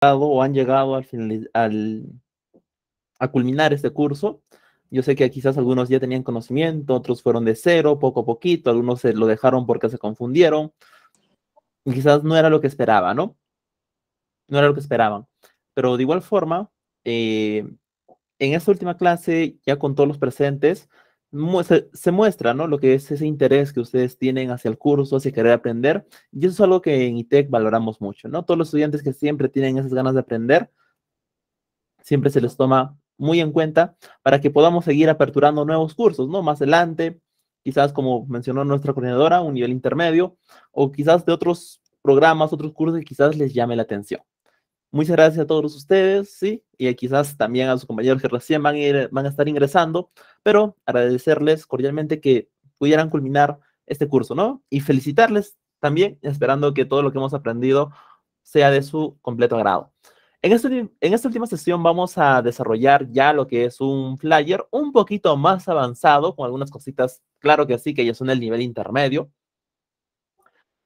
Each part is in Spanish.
o han llegado al, final, al a culminar este curso. Yo sé que quizás algunos ya tenían conocimiento, otros fueron de cero, poco a poquito, algunos se lo dejaron porque se confundieron. Y quizás no era lo que esperaba, ¿no? No era lo que esperaban. Pero de igual forma, eh, en esta última clase, ya con todos los presentes, se, muestra, ¿no? Lo que es ese interés que ustedes tienen hacia el curso, hacia querer aprender. Y eso es algo que en ITEC valoramos mucho, ¿no? Todos los estudiantes que siempre tienen esas ganas de aprender, siempre se les toma muy en cuenta para que podamos seguir aperturando nuevos cursos, ¿no? Más adelante, quizás como mencionó nuestra coordinadora, un nivel intermedio, o quizás de otros programas, otros cursos que quizás les llame la atención. Muchas gracias a todos ustedes, sí, y quizás también a sus compañeros que recién van a, estar ingresando, pero agradecerles cordialmente que pudieran culminar este curso, ¿no? Y felicitarles también, esperando que todo lo que hemos aprendido sea de su completo agrado. En, este en esta última sesión vamos a desarrollar ya lo que es un flyer un poquito más avanzado, con algunas cositas, claro que sí, que ya son el nivel intermedio,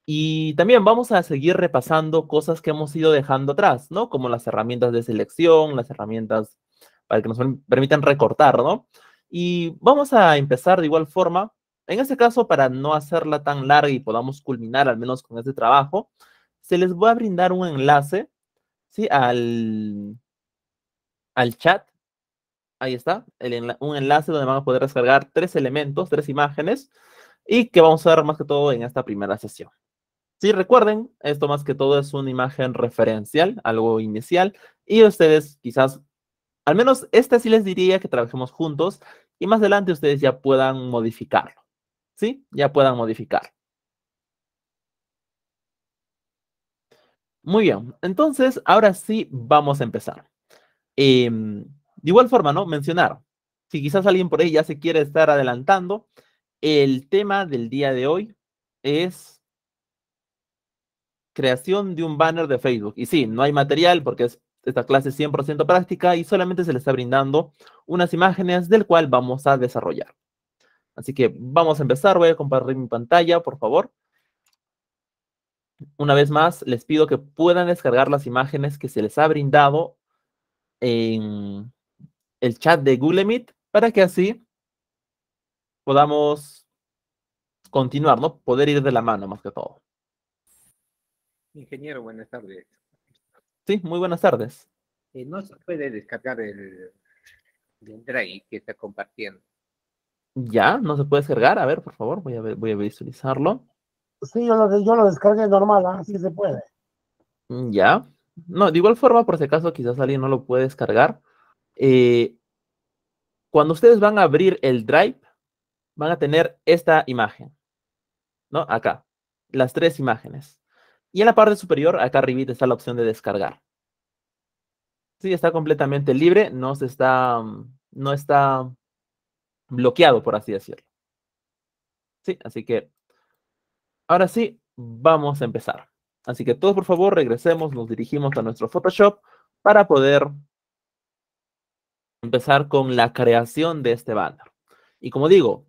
y también vamos a seguir repasando cosas que hemos ido dejando atrás, ¿no? Como las herramientas de selección, las herramientas para que nos permitan recortar, ¿no? Y vamos a empezar de igual forma, en este caso para no hacerla tan larga y podamos culminar al menos con este trabajo, se les voy a brindar un enlace, ¿sí? Al, al chat, ahí está, un enlace donde van a poder descargar tres elementos, tres imágenes, y que vamos a ver más que todo en esta primera sesión. Sí, recuerden, esto más que todo es una imagen referencial, algo inicial, y ustedes quizás, al menos esta sí les diría que trabajemos juntos, y más adelante ustedes ya puedan modificarlo, ¿sí? Ya puedan modificar. Muy bien, entonces ahora sí vamos a empezar. Em, de igual forma, ¿no? Mencionar, si quizás alguien por ahí ya se quiere estar adelantando, el tema del día de hoy es creación de un banner de Facebook. Y sí, no hay material porque esta clase es 100% práctica y solamente se le está brindando unas imágenes del cual vamos a desarrollar. Así que vamos a empezar, voy a compartir mi pantalla, por favor. Una vez más, les pido que puedan descargar las imágenes que se les ha brindado en el chat de Google Meet para que así podamos continuar, ¿no? Poder ir de la mano más que todo. Ingeniero, buenas tardes. Sí, muy buenas tardes. Eh, no se puede descargar el, drive que está compartiendo. Ya, no se puede descargar. A ver, por favor, voy a, visualizarlo. Sí, yo lo, descargué normal, así ¿ah? se puede. Mm, ya. No, de igual forma, por si acaso, quizás alguien no lo puede descargar. Eh, cuando ustedes van a abrir el drive, van a tener esta imagen, ¿no? Acá, las tres imágenes. Y en la parte superior, acá arriba, está la opción de descargar. Sí, está completamente libre, no se está, mm, no está bloqueado, por así decirlo. Sí, así que ahora sí, vamos a empezar. Así que todos, por favor, regresemos, nos dirigimos a nuestro Photoshop para poder empezar con la creación de este banner. Y como digo,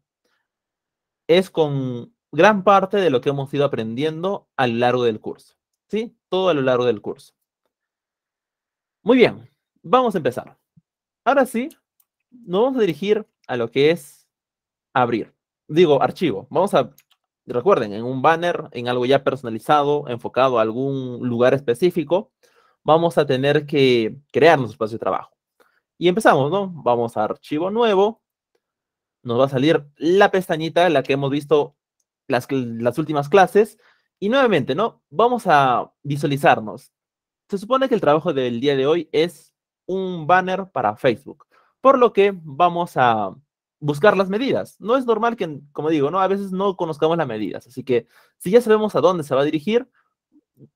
es con gran parte de lo que hemos ido aprendiendo a lo largo del curso. ¿Sí? Todo a lo largo del curso. Muy bien, vamos a empezar. Ahora sí, nos vamos a dirigir a lo que es abrir. Digo, archivo. Vamos a, recuerden, en un banner, en algo ya personalizado, enfocado a algún lugar específico, vamos a tener que crear nuestro espacio de trabajo. Y empezamos, ¿no? Vamos a archivo nuevo. Nos va a salir la pestañita, la que hemos visto las, últimas clases. Y nuevamente, ¿no? Vamos a visualizarnos. Se supone que el trabajo del día de hoy es un banner para Facebook, por lo que vamos a buscar las medidas. No es normal que, como digo, ¿no? A veces no conozcamos las medidas. Así que si ya sabemos a dónde se va a dirigir,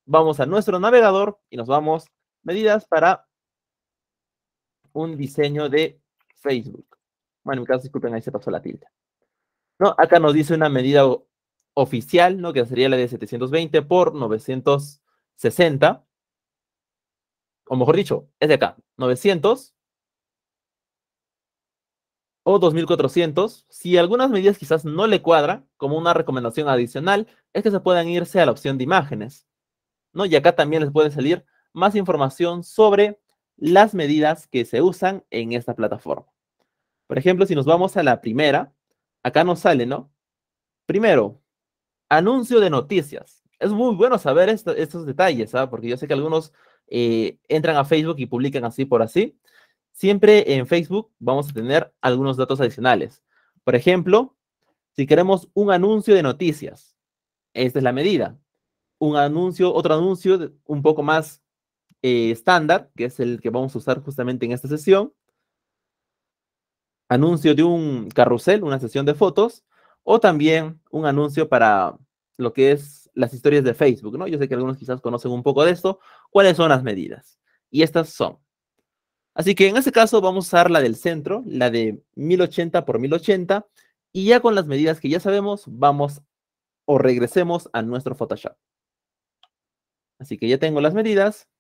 vamos a nuestro navegador y nos vamos medidas para un diseño de Facebook. Bueno, en mi caso, disculpen, ahí se pasó la tilde. No, acá nos dice una medida oficial, ¿no? Que sería la de 720 por 960. O mejor dicho, es de acá, 900 o 2400. Si algunas medidas quizás no le cuadra, como una recomendación adicional, es que se puedan irse a la opción de imágenes, ¿no? Y acá también les puede salir más información sobre las medidas que se usan en esta plataforma. Por ejemplo, si nos vamos a la primera, acá nos sale, ¿no? Primero, Anuncio de noticias. Es muy bueno saber estos detalles, ¿sabes? ¿ah? porque yo sé que algunos eh, entran a Facebook y publican así por así. Siempre en Facebook vamos a tener algunos datos adicionales. Por ejemplo, si queremos un anuncio de noticias, esta es la medida. Un anuncio, otro anuncio un poco más eh, estándar, que es el que vamos a usar justamente en esta sesión. Anuncio de un carrusel, una sesión de fotos. O también un anuncio para lo que es las historias de Facebook, ¿no? Yo sé que algunos quizás conocen un poco de esto. ¿Cuáles son las medidas? Y estas son. Así que en este caso vamos a usar la del centro, la de 1080 por 1080, y ya con las medidas que ya sabemos, vamos o regresemos a nuestro Photoshop. Así que ya tengo las medidas.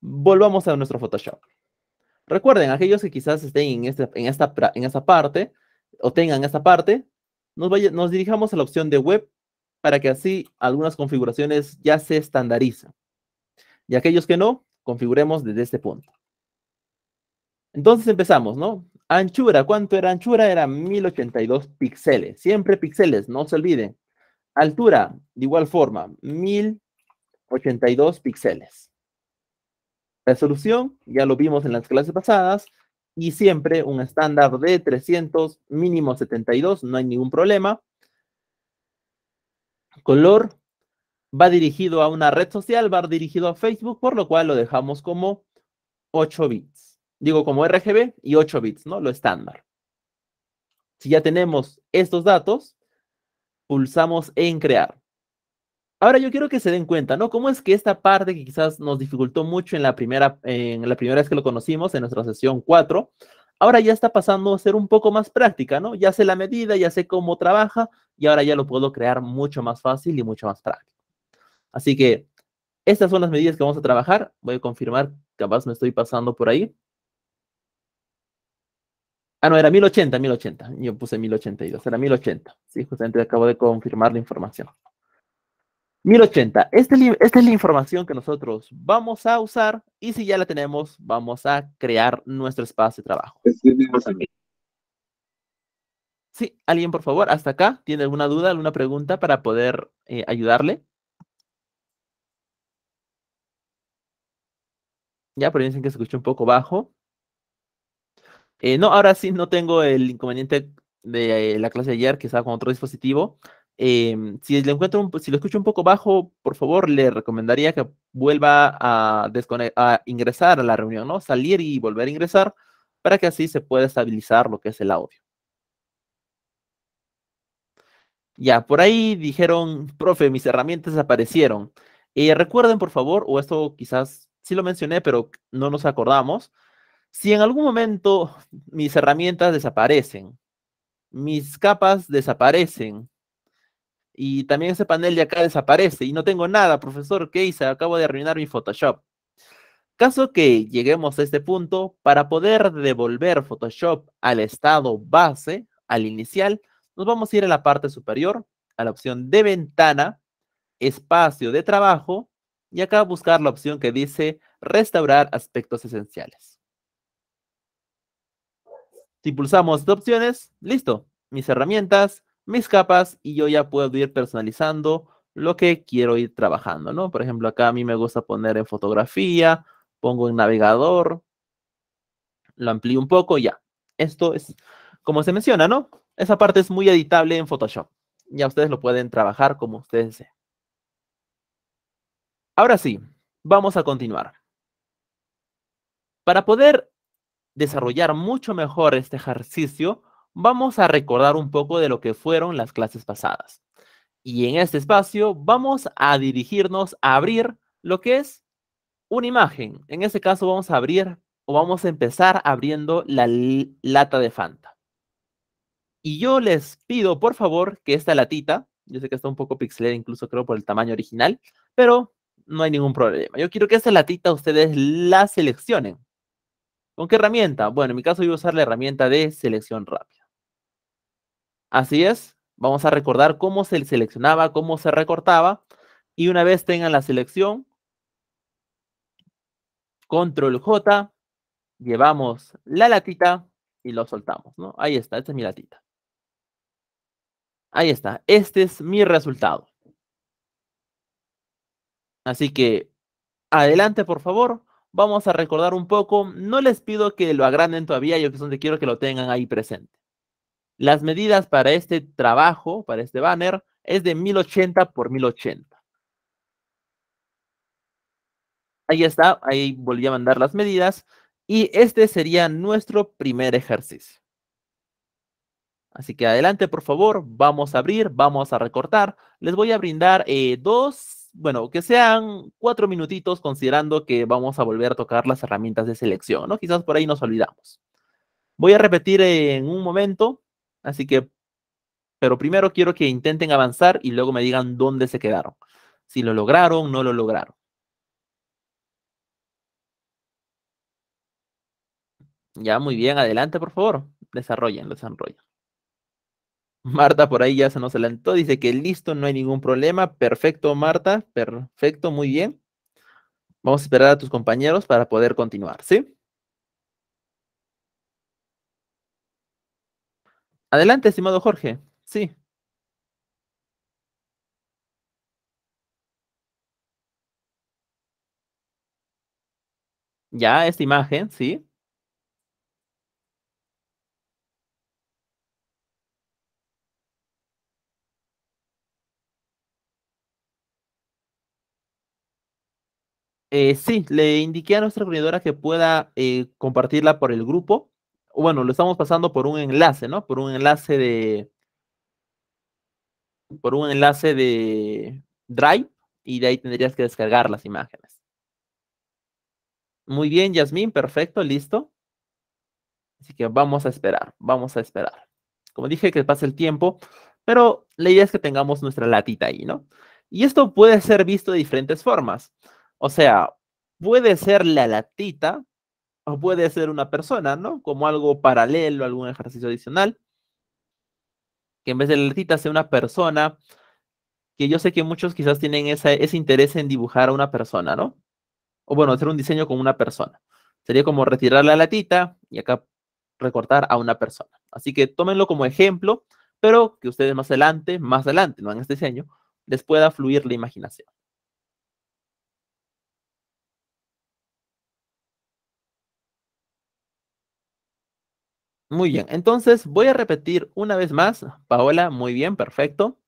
Volvamos a nuestro Photoshop. Recuerden, aquellos que quizás estén en, este, esta, en esta parte o tengan esta parte, nos, dirijamos a la opción de web para que así algunas configuraciones ya se estandarizan. Y aquellos que no, configuremos desde este punto. Entonces empezamos, ¿no? Anchura, ¿cuánto era anchura? Era 1082 píxeles, siempre píxeles, no se olviden. Altura, de igual forma, 1082 píxeles. Resolución, ya lo vimos en las clases pasadas, y siempre un estándar de 300, mínimo 72, no hay ningún problema. Color va dirigido a una red social, va dirigido a Facebook, por lo cual lo dejamos como 8 bits. Digo como RGB y 8 bits, ¿no? Lo estándar. Si ya tenemos estos datos, pulsamos en crear. Ahora yo quiero que se den cuenta, ¿no? ¿Cómo es que esta parte que quizás nos dificultó mucho en la primera, en la primera vez que lo conocimos, en nuestra sesión 4, ahora ya está pasando a ser un poco más práctica, ¿no? Ya sé la medida, ya sé cómo trabaja y ahora ya lo puedo crear mucho más fácil y mucho más práctico. Así que estas son las medidas que vamos a trabajar. Voy a confirmar, capaz me estoy pasando por ahí. Ah, no, era 1080, 1080. Yo puse 1082, era 1080. Sí, justamente acabo de confirmar la información. 1080. Este esta es, es la información que nosotros vamos a usar y si ya la tenemos, vamos a crear nuestro espacio de trabajo. Sí, alguien por favor, hasta acá, ¿tiene alguna duda, alguna pregunta para poder eh, ayudarle? Ya, pero dicen que se escuchó un poco bajo. Eh, no, ahora sí no tengo el inconveniente de eh, la clase de ayer que estaba con otro dispositivo. Em, si, le encuentro si lo escucho un poco bajo, por favor, le recomendaría que vuelva a, ingresar a la reunión, ¿no? Salir y volver a ingresar para que así se pueda estabilizar lo que es el audio. Ya, por ahí dijeron, profe, mis herramientas desaparecieron. Eh, recuerden, por favor, o esto quizás sí lo mencioné, pero no nos acordamos. Si en algún momento mis herramientas desaparecen, mis capas desaparecen, y también ese panel de acá desaparece y no tengo nada, profesor, ¿qué hice? Acabo de arruinar mi Photoshop. Caso que lleguemos a este punto, para poder devolver Photoshop al estado base, al inicial, nos vamos a ir a la parte superior, a la opción de ventana, espacio de trabajo, y acá buscar la opción que dice restaurar aspectos esenciales. Si pulsamos de opciones, listo, mis herramientas, mis capas y yo ya puedo ir personalizando lo que quiero ir trabajando, ¿no? Por ejemplo, acá a mí me gusta poner en fotografía, pongo en navegador, lo amplío un poco, ya. Esto es, como se menciona, ¿no? Esa parte es muy editable en Photoshop. Ya ustedes lo pueden trabajar como ustedes Ahora sí, vamos a continuar. Para poder desarrollar mucho mejor este ejercicio, vamos a recordar un poco de lo que fueron las clases pasadas. Y en este espacio vamos a dirigirnos a abrir lo que es una imagen. En este caso vamos a abrir o vamos a empezar abriendo la lata de Fanta. Y yo les pido, por favor, que esta latita, yo sé que está un poco pixelada incluso creo por el tamaño original, pero no hay ningún problema. Yo quiero que esta latita ustedes la seleccionen. ¿Con qué herramienta? Bueno, en mi caso voy a usar la herramienta de selección rápida. Así es, vamos a recordar cómo se seleccionaba, cómo se recortaba. Y una vez tengan la selección, control J, llevamos la latita y lo soltamos, ¿no? Ahí está, esta es mi latita. Ahí está, este es mi resultado. Así que, adelante por favor, vamos a recordar un poco. No les pido que lo agranden todavía, yo que quiero que lo tengan ahí presente. Las medidas para este trabajo, para este banner, es de 1080 por 1080. Ahí está, ahí volví a mandar las medidas y este sería nuestro primer ejercicio. Así que adelante, por favor, vamos a abrir, vamos a recortar. Les voy a brindar eh, dos, bueno, que sean cuatro minutitos considerando que vamos a volver a tocar las herramientas de selección, ¿no? Quizás por ahí nos olvidamos. Voy a repetir en un momento Así que, pero primero quiero que intenten avanzar y luego me digan dónde se quedaron. Si lo lograron, no lo lograron. Ya, muy bien, adelante, por favor. Desarrollen, desarrollen. Marta por ahí ya se nos adelantó, dice que listo, no hay ningún problema. Perfecto, Marta, perfecto, muy bien. Vamos a esperar a tus compañeros para poder continuar, ¿sí? Adelante, estimado Jorge. Sí. Ya, esta imagen, sí. Eh, sí, le indiqué a nuestra reunidora que pueda eh, compartirla por el grupo bueno, lo estamos pasando por un enlace, ¿no? Por un enlace de, por un enlace de Drive y de ahí tendrías que descargar las imágenes. Muy bien, Yasmín, perfecto, listo. Así que vamos a esperar, vamos a esperar. Como dije, que pase el tiempo, pero la idea es que tengamos nuestra latita ahí, ¿no? Y esto puede ser visto de diferentes formas. O sea, puede ser la latita o puede ser una persona, ¿no? Como algo paralelo, algún ejercicio adicional. Que en vez de la latita sea una persona, que yo sé que muchos quizás tienen ese interés en dibujar a una persona, ¿no? O bueno, hacer un diseño con una persona. Sería como retirar la latita y acá recortar a una persona. Así que tómenlo como ejemplo, pero que ustedes más adelante, más adelante, no en este diseño, les pueda fluir la imaginación. Muy bien, entonces voy a repetir una vez más. Paola, muy bien, perfecto.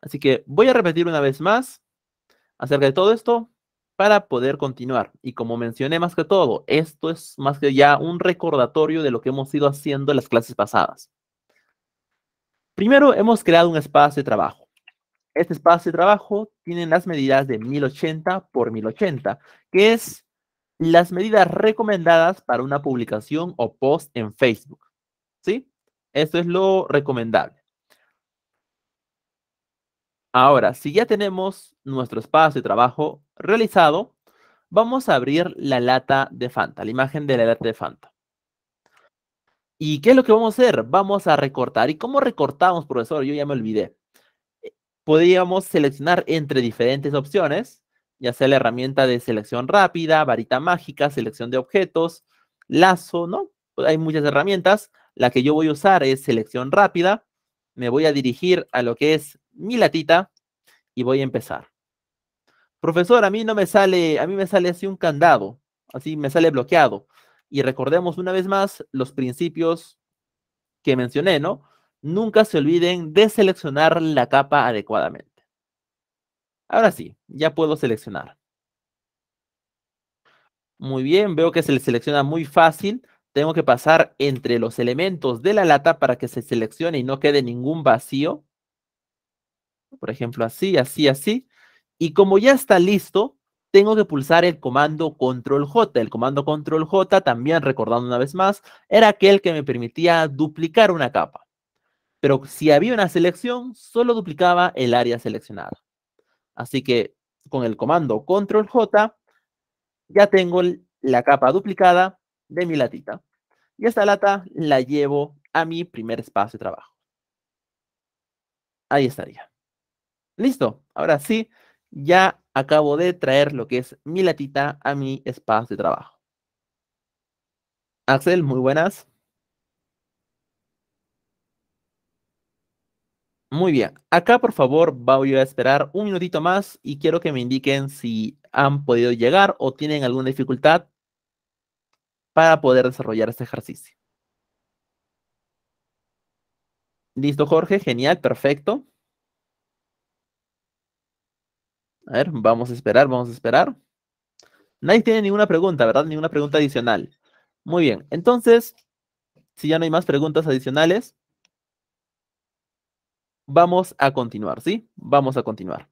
Así que voy a repetir una vez más acerca de todo esto para poder continuar. Y como mencioné más que todo, esto es más que ya un recordatorio de lo que hemos ido haciendo en las clases pasadas. Primero, hemos creado un espacio de trabajo. Este espacio de trabajo tiene las medidas de 1080 por 1080, que es las medidas recomendadas para una publicación o post en Facebook. Esto es lo recomendable. Ahora, si ya tenemos nuestro espacio de trabajo realizado, vamos a abrir la lata de Fanta, la imagen de la lata de Fanta. ¿Y qué es lo que vamos a hacer? Vamos a recortar. ¿Y cómo recortamos, profesor? Yo ya me olvidé. Eh, podríamos seleccionar entre diferentes opciones, ya sea la herramienta de selección rápida, varita mágica, selección de objetos, lazo, ¿no? Hay muchas herramientas. La que yo voy a usar es selección rápida. Me voy a dirigir a lo que es mi latita y voy a empezar. Profesor, a mí no me sale, a mí me sale así un candado, así me sale bloqueado. Y recordemos una vez más los principios que mencioné, ¿no? Nunca se olviden de seleccionar la capa adecuadamente. Ahora sí, ya puedo seleccionar. Muy bien, veo que se le selecciona muy fácil tengo que pasar entre los elementos de la lata para que se seleccione y no quede ningún vacío. Por ejemplo, así, así, así. Y como ya está listo, tengo que pulsar el comando control J. El comando control J, también recordando una vez más, era aquel que me permitía duplicar una capa. Pero si había una selección, solo duplicaba el área seleccionada. Así que con el comando control J, ya tengo la capa duplicada de mi latita. Y esta lata la llevo a mi primer espacio de trabajo. Ahí estaría. Listo. Ahora sí, ya acabo de traer lo que es mi latita a mi espacio de trabajo. Axel, muy buenas. Muy bien, acá por favor voy a esperar un minutito más y quiero que me indiquen si han podido llegar o tienen alguna dificultad para poder desarrollar este ejercicio. Listo, Jorge, genial, perfecto. A ver, vamos a esperar, vamos a esperar. Nadie tiene ninguna pregunta, ¿verdad? Ninguna pregunta adicional. Muy bien, entonces, si ya no hay más preguntas adicionales, vamos a continuar, ¿sí? Vamos a continuar.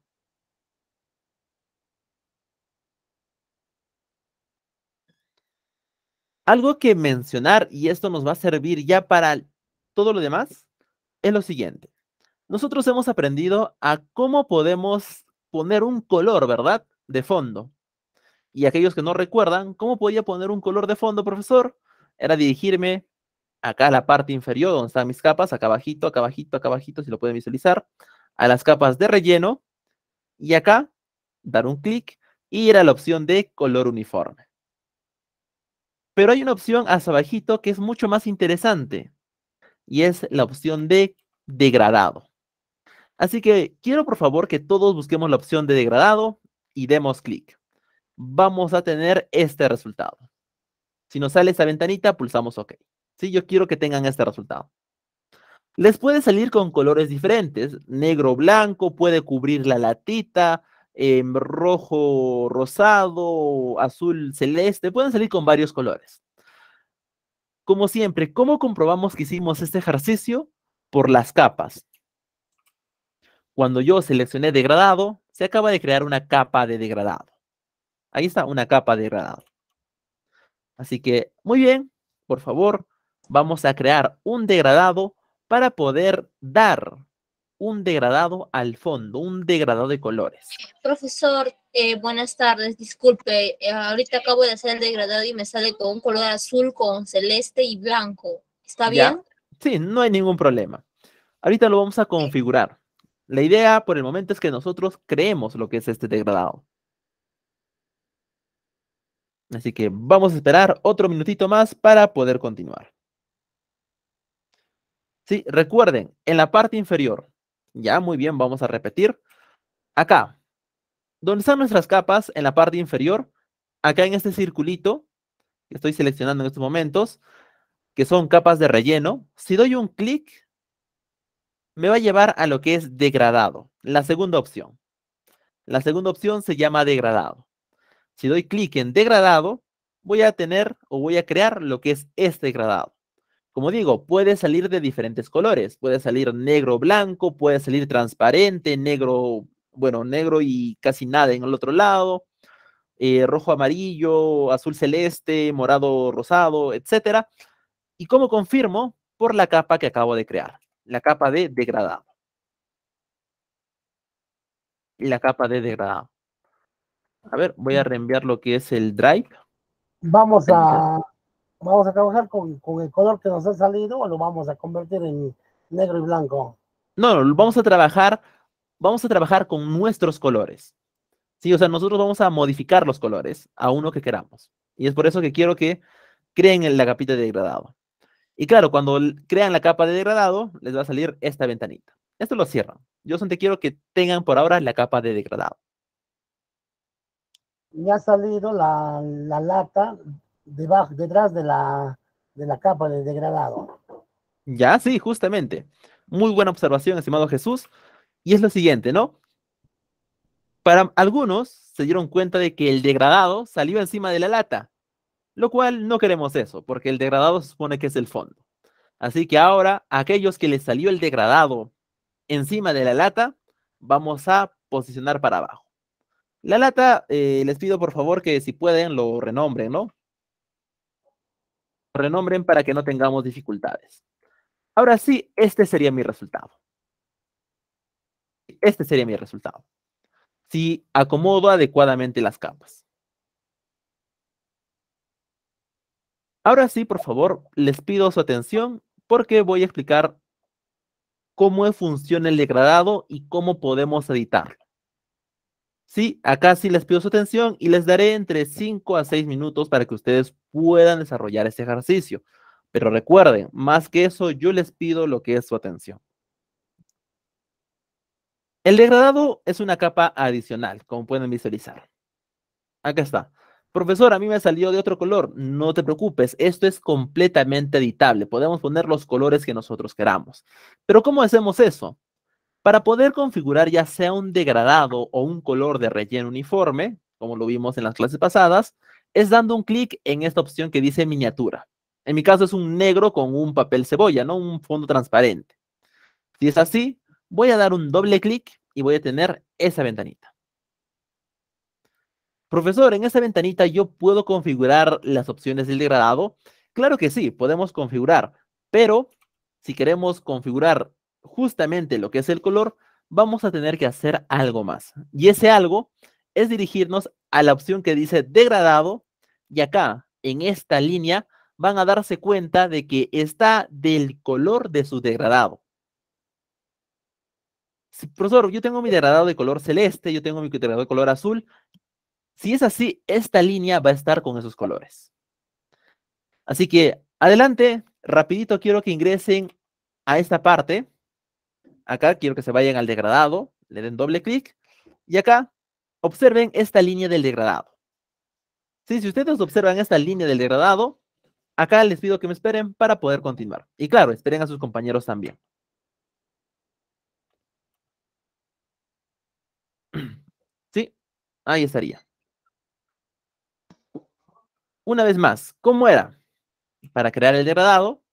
Algo que mencionar, y esto nos va a servir ya para todo lo demás, es lo siguiente. Nosotros hemos aprendido a cómo podemos poner un color, ¿verdad? De fondo. Y aquellos que no recuerdan, ¿cómo podía poner un color de fondo, profesor? Era dirigirme acá a la parte inferior, donde están mis capas, acá abajito, acá abajito, acá abajito, si lo pueden visualizar, a las capas de relleno, y acá, dar un clic, y ir a la opción de color uniforme. Pero hay una opción hacia abajito que es mucho más interesante y es la opción de degradado. Así que quiero por favor que todos busquemos la opción de degradado y demos clic. Vamos a tener este resultado. Si nos sale esa ventanita, pulsamos OK. Sí, yo quiero que tengan este resultado. Les puede salir con colores diferentes, negro, blanco, puede cubrir la latita, rojo, rosado, azul, celeste, pueden salir con varios colores. Como siempre, ¿cómo comprobamos que hicimos este ejercicio? Por las capas. Cuando yo seleccioné degradado, se acaba de crear una capa de degradado. Ahí está, una capa de degradado. Así que, muy bien, por favor, vamos a crear un degradado para poder dar un degradado al fondo, un degradado de colores. Profesor, eh, buenas tardes, disculpe, eh, ahorita acabo de hacer el degradado y me sale con un color azul, con celeste y blanco. ¿Está bien? Sí, no hay ningún problema. Ahorita lo vamos a configurar. La idea por el momento es que nosotros creemos lo que es este degradado. Así que vamos a esperar otro minutito más para poder continuar. Sí, recuerden, en la parte inferior ya, muy bien, vamos a repetir. Acá, donde están nuestras capas, en la parte inferior, acá en este circulito, que estoy seleccionando en estos momentos, que son capas de relleno, si doy un clic, me va a llevar a lo que es degradado, la segunda opción. La segunda opción se llama degradado. Si doy clic en degradado, voy a tener o voy a crear lo que es este degradado. Como digo, puede salir de diferentes colores, puede salir negro, blanco, puede salir transparente, negro, bueno, negro y casi nada en el otro lado, eh, rojo, amarillo, azul celeste, morado, rosado, etc. ¿Y cómo confirmo? Por la capa que acabo de crear, la capa de degradado. La capa de degradado. A ver, voy a reenviar lo que es el drive. Vamos a, vamos a trabajar con, el color que nos ha salido o lo vamos a convertir en negro y blanco? No, no, vamos a trabajar, vamos a trabajar con nuestros colores. Sí, o sea, nosotros vamos a modificar los colores a uno que queramos. Y es por eso que quiero que creen la capita de degradado. Y claro, cuando crean la capa de degradado, les va a salir esta ventanita. Esto lo cierran. Yo te quiero que tengan por ahora la capa de degradado. Me ha salido la, la lata detrás de la, capa de degradado. Ya, sí, justamente. Muy buena observación, estimado Jesús. Y es lo siguiente, ¿no? Para algunos se dieron cuenta de que el degradado salió encima de la lata, lo cual no queremos eso, porque el degradado se supone que es el fondo. Así que ahora, aquellos que les salió el degradado encima de la lata, vamos a posicionar para abajo. La lata, eh, les pido por favor que si pueden lo renombren, ¿no? renombren para que no tengamos dificultades. Ahora sí, este sería mi resultado. Este sería mi resultado. Si acomodo adecuadamente las capas. Ahora sí, por favor, les pido su atención porque voy a explicar cómo funciona el degradado y cómo podemos editarlo. Sí, acá sí les pido su atención y les daré entre 5 a 6 minutos para que ustedes puedan desarrollar este ejercicio. Pero recuerden, más que eso, yo les pido lo que es su atención. El degradado es una capa adicional, como pueden visualizar. Acá está. Profesor, a mí me salió de otro color. No te preocupes, esto es completamente editable. Podemos poner los colores que nosotros queramos. Pero ¿cómo hacemos eso? Para poder configurar ya sea un degradado o un color de relleno uniforme, como lo vimos en las clases pasadas, es dando un clic en esta opción que dice miniatura. En mi caso es un negro con un papel cebolla, ¿no? Un fondo transparente. Si es así, voy a dar un doble clic y voy a tener esa ventanita. Profesor, en esa ventanita yo puedo configurar las opciones del degradado. Claro que sí, podemos configurar, pero si queremos configurar justamente lo que es el color, vamos a tener que hacer algo más. Y ese algo es dirigirnos a la opción que dice degradado y acá en esta línea van a darse cuenta de que está del color de su degradado. Si, profesor, yo tengo mi degradado de color celeste, yo tengo mi degradado de color azul. Si es así, esta línea va a estar con esos colores. Así que adelante, rapidito quiero que ingresen a esta parte. Acá quiero que se vayan al degradado, le den doble clic y acá observen esta línea del degradado. Sí, si ustedes observan esta línea del degradado, acá les pido que me esperen para poder continuar. Y claro, esperen a sus compañeros también. Sí, ahí estaría. Una vez más, ¿cómo era? Para crear el degradado,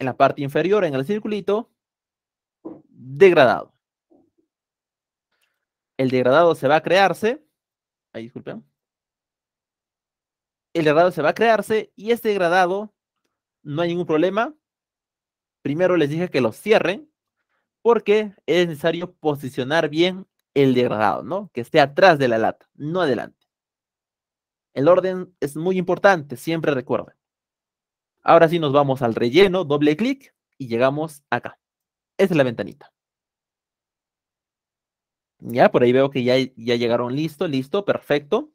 en la parte inferior, en el circulito, degradado. El degradado se va a crearse. Ahí, disculpen. El degradado se va a crearse y este degradado no hay ningún problema. Primero les dije que los cierren porque es necesario posicionar bien el degradado, ¿no? Que esté atrás de la lata, no adelante. El orden es muy importante, siempre recuerden. Ahora sí nos vamos al relleno, doble clic y llegamos acá. Esa es la ventanita. Ya, por ahí veo que ya, ya llegaron listo, listo, perfecto.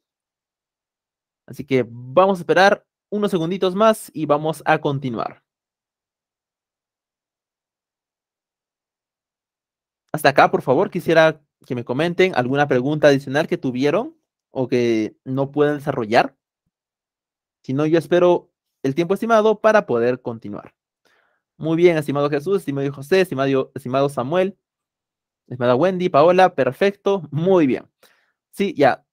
Así que vamos a esperar unos segunditos más y vamos a continuar. Hasta acá, por favor, quisiera que me comenten alguna pregunta adicional que tuvieron o que no pueden desarrollar. Si no, yo espero el tiempo estimado para poder continuar. Muy bien, estimado Jesús, estimado José, estimado, Samuel, estimada Wendy, Paola, perfecto, muy bien. Sí, ya.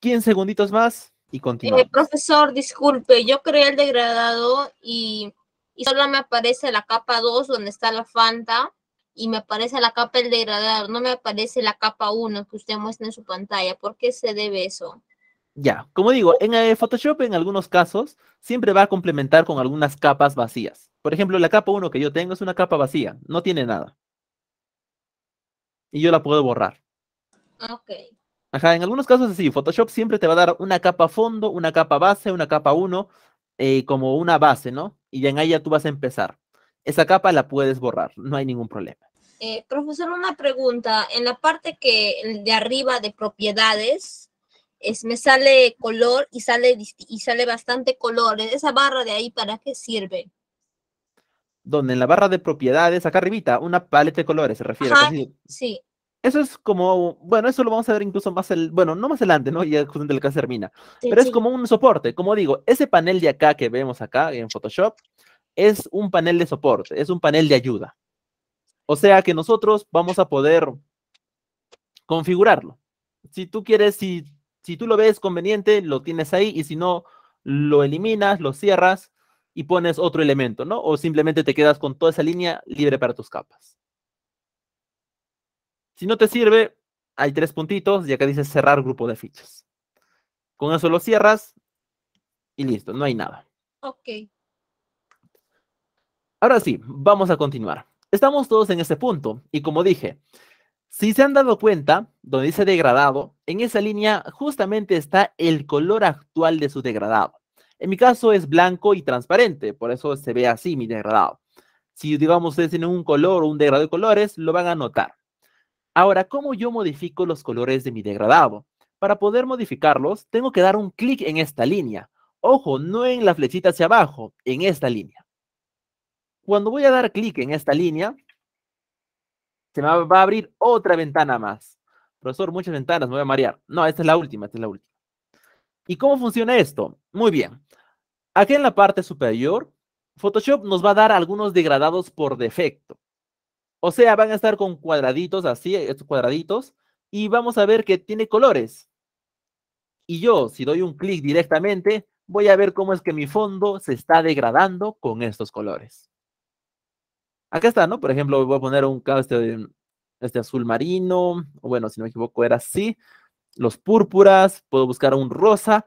15 segunditos más y continuamos. Eh, profesor, disculpe, yo creé el degradado y, y solo me aparece la capa 2 donde está la Fanta y me aparece la capa del degradado, no me aparece la capa 1 que usted muestra en su pantalla. ¿Por qué se debe eso? Ya, como digo, en eh, Photoshop en algunos casos siempre va a complementar con algunas capas vacías. Por ejemplo, la capa 1 que yo tengo es una capa vacía, no tiene nada. Y yo la puedo borrar. Ah, ok. Ajá, en algunos casos sí, Photoshop siempre te va a dar una capa fondo, una capa base, una capa 1, eh, como una base, ¿no? Y en ella tú vas a empezar. Esa capa la puedes borrar, no hay ningún problema. Eh, profesor, una pregunta. En la parte que de arriba de propiedades, es, me sale color y sale, y sale bastante color. E, esa barra de ahí, ¿para qué sirve? Donde en la barra de propiedades, acá arribita, una paleta de colores se refiere. sí. Eso es como, bueno, eso lo vamos a ver incluso más el, bueno, no más adelante, ¿no? Ya justamente el caso termina. Pero es como un soporte, como digo, ese panel de acá que vemos acá en Photoshop es un panel de soporte, es un panel de ayuda. O sea que nosotros vamos a poder configurarlo. Si tú quieres, si si tú lo ves conveniente, lo tienes ahí y si no, lo eliminas, lo cierras y pones otro elemento, ¿no? O simplemente te quedas con toda esa línea libre para tus capas. Si no te sirve, hay tres puntitos y acá dice cerrar grupo de fichas. Con eso lo cierras y listo, no hay nada. Ok. Ahora sí, vamos a continuar. Estamos todos en este punto y como dije, si se han dado cuenta, donde dice degradado, en esa línea justamente está el color actual de su degradado. En mi caso es blanco y transparente, por eso se ve así mi degradado. Si digamos ustedes en un color o un degradado de colores, lo van a notar. Ahora, ¿cómo yo modifico los colores de mi degradado? Para poder modificarlos, tengo que dar un clic en esta línea. Ojo, no en la flechita hacia abajo, en esta línea. Cuando voy a dar clic en esta línea, se me va a abrir otra ventana más. Profesor, muchas ventanas, me voy a marear. No, esta es la última, esta es la última. ¿Y cómo funciona esto? Muy bien. Aquí en la parte superior, Photoshop nos va a dar algunos degradados por defecto. O sea, van a estar con cuadraditos así, estos cuadraditos, y vamos a ver que tiene colores. Y yo, si doy un clic directamente, voy a ver cómo es que mi fondo se está degradando con estos colores. Acá está, ¿no? Por ejemplo, voy a poner un este, este azul marino, o bueno, si no me equivoco, era así. Los púrpuras, puedo buscar un rosa,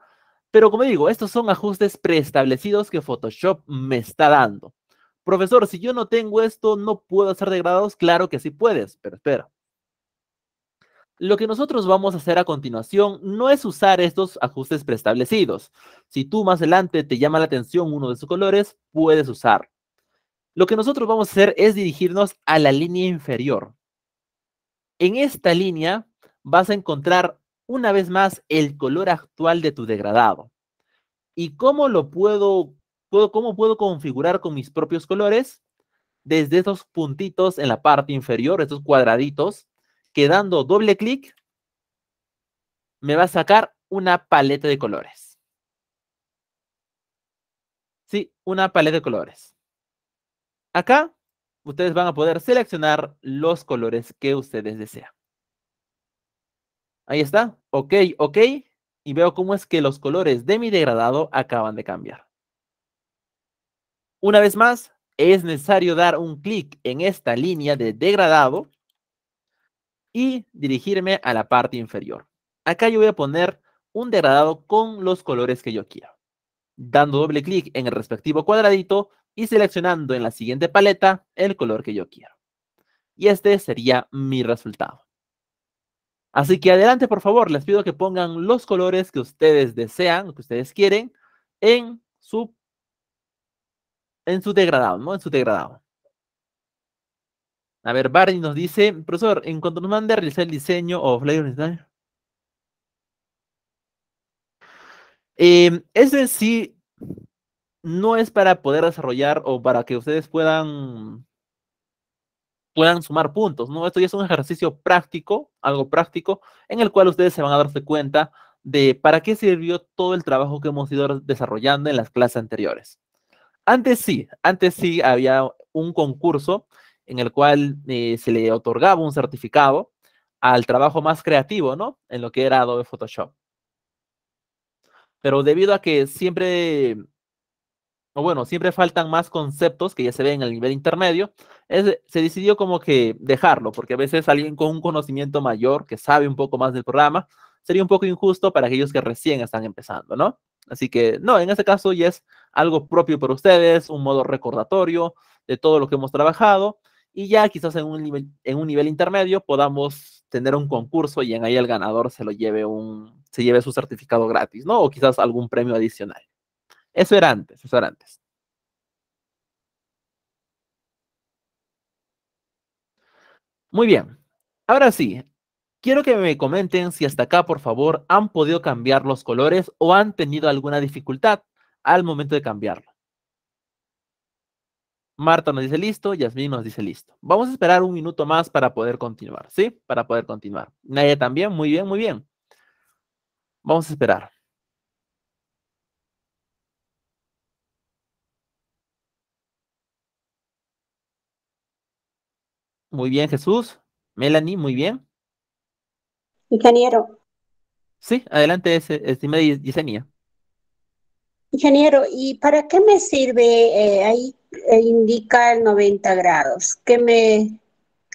pero como digo, estos son ajustes preestablecidos que Photoshop me está dando. Profesor, si yo no tengo esto, ¿no puedo hacer degradados? Claro que sí puedes, pero espera. Lo que nosotros vamos a hacer a continuación no es usar estos ajustes preestablecidos. Si tú más adelante te llama la atención uno de sus colores, puedes usar. Lo que nosotros vamos a hacer es dirigirnos a la línea inferior. En esta línea vas a encontrar una vez más el color actual de tu degradado. ¿Y cómo lo puedo, cómo puedo configurar con mis propios colores? Desde estos puntitos en la parte inferior, estos cuadraditos, que dando doble clic me va a sacar una paleta de colores. Sí, una paleta de colores. Acá ustedes van a poder seleccionar los colores que ustedes desean. Ahí está. Ok, ok. Y veo cómo es que los colores de mi degradado acaban de cambiar. Una vez más, es necesario dar un clic en esta línea de degradado y dirigirme a la parte inferior. Acá yo voy a poner un degradado con los colores que yo quiero. Dando doble clic en el respectivo cuadradito, y seleccionando en la siguiente paleta el color que yo quiero. Y este sería mi resultado. Así que adelante, por favor, les pido que pongan los colores que ustedes desean, que ustedes quieren, en su, en su degradado, ¿no? En su degradado. A ver, Barney nos dice, profesor, en cuanto nos mande a realizar el diseño o flavor eh, eso en sí no es para poder desarrollar o para que ustedes puedan puedan sumar puntos, ¿no? Esto ya es un ejercicio práctico, algo práctico, en el cual ustedes se van a darse cuenta de para qué sirvió todo el trabajo que hemos ido desarrollando en las clases anteriores. Antes sí, antes sí había un concurso en el cual eh, se le otorgaba un certificado al trabajo más creativo, ¿no? En lo que era Adobe Photoshop. Pero debido a que siempre o bueno, siempre faltan más conceptos que ya se ven en el nivel intermedio, se decidió como que dejarlo, porque a veces alguien con un conocimiento mayor, que sabe un poco más del programa, sería un poco injusto para aquellos que recién están empezando, ¿no? Así que, no, en este caso ya es algo propio para ustedes, un modo recordatorio de todo lo que hemos trabajado, y ya quizás en un nivel, en un nivel intermedio podamos tener un concurso y en ahí el ganador se lo lleve un, se lleve su certificado gratis, ¿no? O quizás algún premio adicional. Eso era antes, eso era antes. Muy bien. Ahora sí, quiero que me comenten si hasta acá, por favor, han podido cambiar los colores o han tenido alguna dificultad al momento de cambiarlo. Marta nos dice listo, Yasmin nos dice listo. Vamos a esperar un minuto más para poder continuar, ¿sí? Para poder continuar. nadie también, muy bien, muy bien. Vamos a esperar. Muy bien, Jesús. Melanie, muy bien. Ingeniero. Sí, adelante, estimada Yesenia. Ingeniero, ¿y para qué me sirve? Eh, ahí eh, indica el 90 grados. ¿Qué me,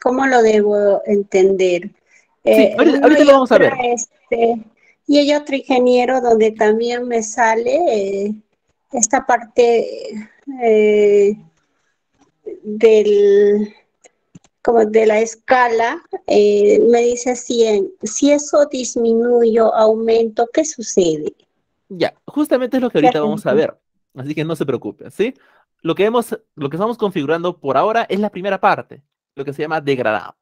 ¿Cómo lo debo entender? sí, eh, ahorita, lo vamos a ver. Este, y hay otro ingeniero donde también me sale esta parte del como de la escala, eh, me dice así, Si eso disminuyo, aumento, ¿qué sucede? Ya, justamente es lo que ahorita vamos a ver. Así que no se preocupe, ¿sí? Lo que, lo que estamos configurando por ahora es la primera parte, lo que se llama degradado.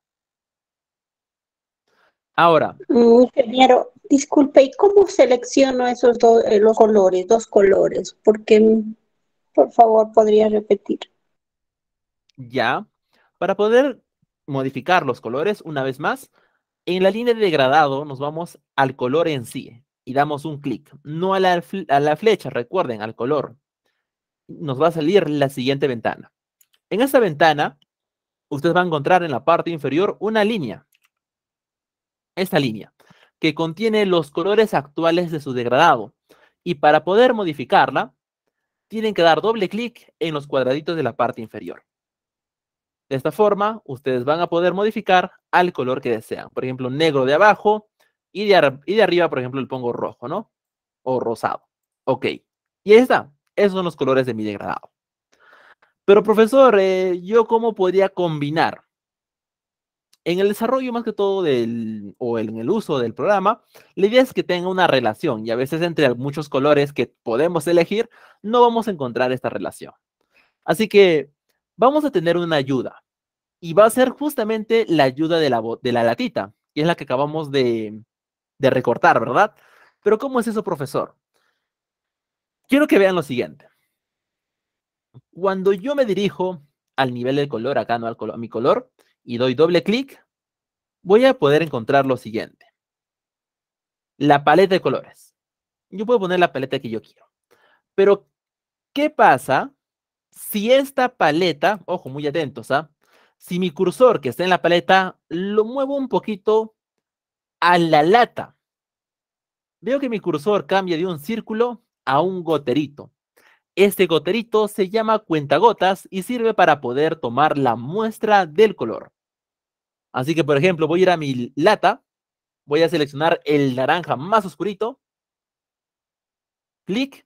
Ahora. Mm, ingeniero, disculpe, ¿y cómo selecciono esos dos, eh, los colores, dos colores? Porque, mm, por favor, podría repetir. Ya. Para poder modificar los colores una vez más. En la línea de degradado nos vamos al color en sí y damos un clic, no a la, flecha, recuerden, al color. Nos va a salir la siguiente ventana. En esta ventana, usted va a encontrar en la parte inferior una línea. Esta línea, que contiene los colores actuales de su degradado. Y para poder modificarla, tienen que dar doble clic en los cuadraditos de la parte inferior. De esta forma, ustedes van a poder modificar al color que desean. Por ejemplo, negro de abajo y de, y de arriba, por ejemplo, le pongo rojo, ¿no? O rosado. Ok. Y ahí está. Esos son los colores de mi degradado. Pero profesor, eh, ¿yo cómo podría combinar? En el desarrollo más que todo del, o en el uso del programa, la idea es que tenga una relación y a veces entre muchos colores que podemos elegir, no vamos a encontrar esta relación. Así que vamos a tener una ayuda y va a ser justamente la ayuda de la, de la latita, que es la que acabamos de, de recortar, ¿verdad? Pero ¿cómo es eso, profesor? Quiero que vean lo siguiente. Cuando yo me dirijo al nivel del color, acá no al color, a mi color, y doy doble clic, voy a poder encontrar lo siguiente. La paleta de colores. Yo puedo poner la paleta que yo quiero. Pero, ¿qué pasa si esta paleta, ojo, muy atentos, ¿ah? Si mi cursor que está en la paleta lo muevo un poquito a la lata, veo que mi cursor cambia de un círculo a un goterito. Este goterito se llama cuentagotas y sirve para poder tomar la muestra del color. Así que, por ejemplo, voy a ir a mi lata, voy a seleccionar el naranja más oscurito, clic,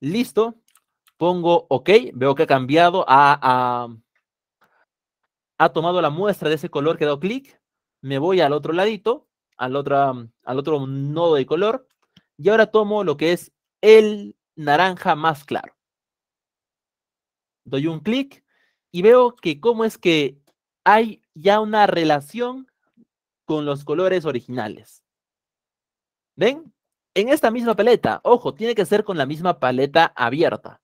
listo, Pongo OK, veo que ha cambiado, ha, tomado la muestra de ese color que he dado clic. Me voy al otro ladito, al, mm, al otro nodo de color. Y ahora tomo lo que es el naranja más claro. Doy un clic y veo que cómo es que hay ya una relación con los colores originales. ¿Ven? En esta misma paleta, ojo, tiene que ser con la misma paleta abierta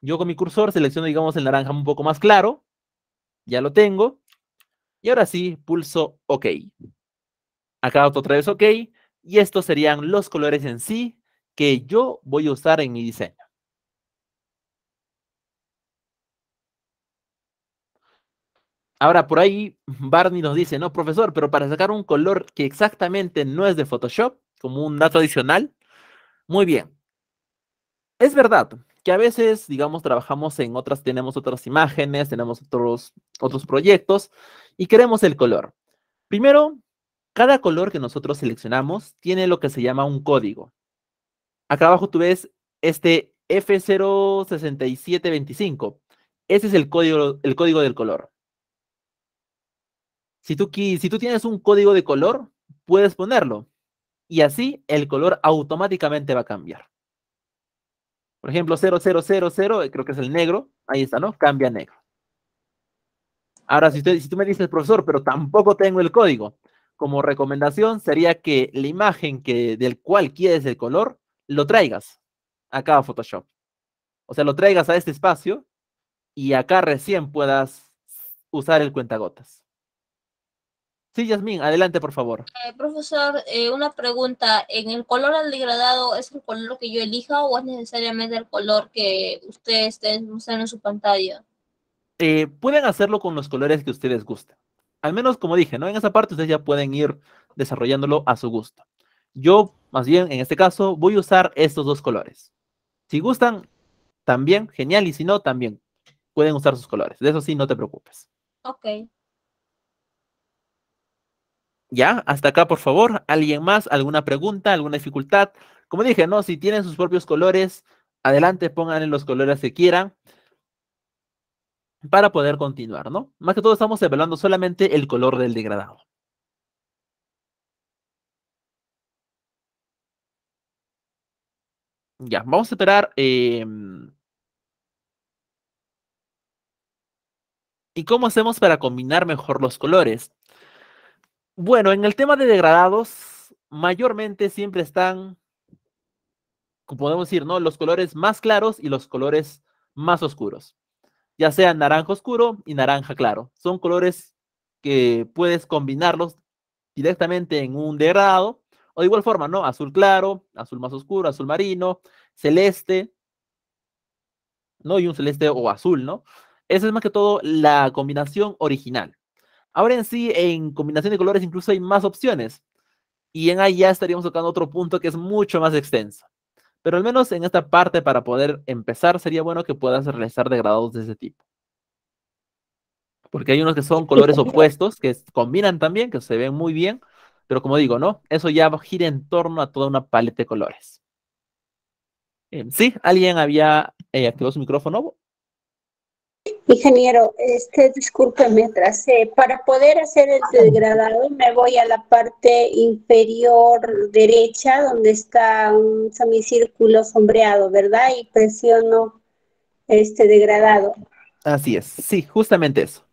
yo con mi cursor selecciono, digamos, el naranja un poco más claro. Ya lo tengo. Y ahora sí, pulso OK. Acá otra vez OK. Y estos serían los colores en sí que yo voy a usar en mi diseño. Ahora, por ahí Barney nos dice, no, profesor, pero para sacar un color que exactamente no es de Photoshop, como un dato adicional, muy bien. Es verdad, que a veces, digamos, trabajamos en otras, tenemos otras imágenes, tenemos otros, otros proyectos y queremos el color. Primero, cada color que nosotros seleccionamos tiene lo que se llama un código. Acá abajo tú ves este F06725. Ese es el código, el código del color. Si tú, si tú tienes un código de color, puedes ponerlo. Y así el color automáticamente va a cambiar. Por ejemplo, 0000, eh, creo que es el negro, ahí está, ¿no? Cambia a negro. Ahora, si, tú me dices, profesor, pero tampoco tengo el código, como recomendación sería que la imagen que, del cual quieres el color, lo traigas acá a Photoshop. O sea, lo traigas a este espacio y acá recién puedas usar el cuentagotas. Sí, Yasmín, adelante, por favor. Eh, profesor, eh, una pregunta. ¿En el color al degradado es el color que yo elija o es necesariamente el color que ustedes estén mostrando en su pantalla? Eh, pueden hacerlo con los colores que ustedes gusten. Al menos, como dije, ¿no? En esa parte ustedes ya pueden ir desarrollándolo a su gusto. Yo, más bien, en este caso, voy a usar estos dos colores. Si gustan, también, genial. Y si no, también pueden usar sus colores. De eso sí, no te preocupes. Ok. Ya, hasta acá, por favor. ¿Alguien más? ¿Alguna pregunta? ¿Alguna dificultad? Como dije, ¿no? Si tienen sus propios colores, adelante, pónganle los colores que quieran para poder continuar, ¿no? Más que todo estamos evaluando solamente el color del degradado. Ya, vamos a esperar. Em, ¿Y cómo hacemos para combinar mejor los colores? Bueno, en el tema de degradados, mayormente siempre están, como podemos decir, ¿no? Los colores más claros y los colores más oscuros. Ya sea naranja oscuro y naranja claro. Son colores que puedes combinarlos directamente en un degradado. O de igual forma, ¿no? Azul claro, azul más oscuro, azul marino, celeste, ¿no? Y un celeste o azul, ¿no? Esa es más que todo la combinación original. Ahora en sí, en combinación de colores incluso hay más opciones. Y en ya estaríamos tocando otro punto que es mucho más extenso. Pero al menos en esta parte, para poder empezar, sería bueno que puedas realizar degradados de ese tipo. Porque hay unos que son colores opuestos, que combinan también, que se ven muy bien. Pero como digo, ¿no? Eso ya gira en torno a toda una paleta de colores. Em, sí, alguien había eh, activado su micrófono. Ingeniero, este, disculpe, mientras Para poder hacer el degradado, me voy a la parte inferior derecha, donde está un semicírculo sombreado, ¿verdad? Y presiono este degradado. Así es, sí, justamente eso.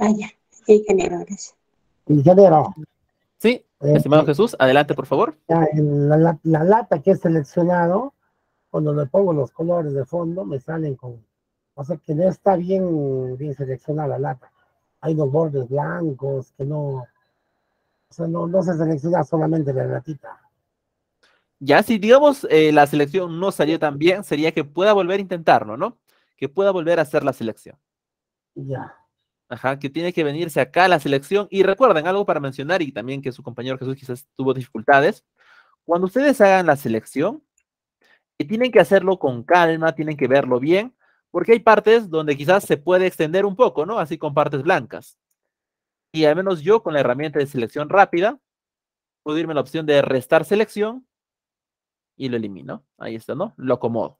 Ah, ya, ingeniero, gracias. Ingeniero. Sí, este, estimado Jesús, adelante, por favor. la, la lata que he seleccionado, cuando le pongo los colores de fondo, me salen con o sea que no está bien, bien seleccionada la lata. Hay unos bordes blancos que no, o sea, no, se selecciona solamente la latita. Ya si digamos eh, la selección no salió tan bien, sería que pueda volver a intentarlo, ¿no? Que pueda volver a hacer la selección. Ya. Ajá, que tiene que venirse acá la selección. Y recuerden algo para mencionar y también que su compañero Jesús quizás tuvo dificultades. Cuando ustedes hagan la selección, eh, tienen que hacerlo con calma, tienen que verlo bien, porque hay partes donde quizás se puede extender un poco, ¿no? Así con partes blancas. Y al menos yo con la herramienta de selección rápida, puedo irme a la opción de restar selección y lo elimino. Ahí está, ¿no? Lo acomodo.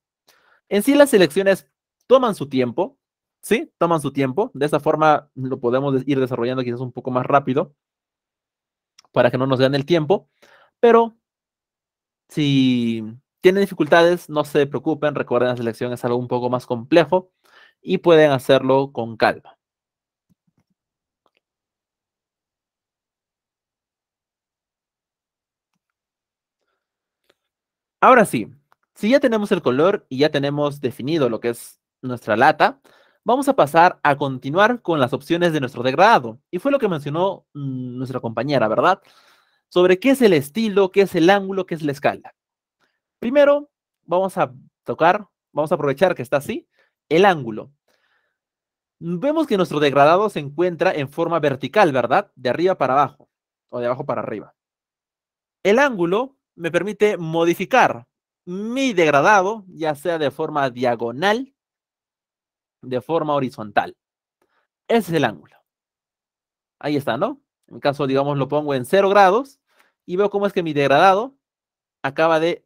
En sí las selecciones toman su tiempo, ¿sí? Toman su tiempo. De esta forma lo podemos ir desarrollando quizás un poco más rápido para que no nos den el tiempo. Pero si tienen dificultades, no se preocupen, recuerden la selección es algo un poco más complejo y pueden hacerlo con calma. Ahora sí, si ya tenemos el color y ya tenemos definido lo que es nuestra lata, vamos a pasar a continuar con las opciones de nuestro degradado. Y fue lo que mencionó mm, nuestra compañera, ¿verdad? Sobre qué es el estilo, qué es el ángulo, qué es la escala. Primero, vamos a tocar, vamos a aprovechar que está así, el ángulo. Vemos que nuestro degradado se encuentra en forma vertical, ¿verdad? De arriba para abajo o de abajo para arriba. El ángulo me permite modificar mi degradado, ya sea de forma diagonal, de forma horizontal. Ese es el ángulo. Ahí está, ¿no? En mi caso, digamos, lo pongo en 0 grados y veo cómo es que mi degradado acaba de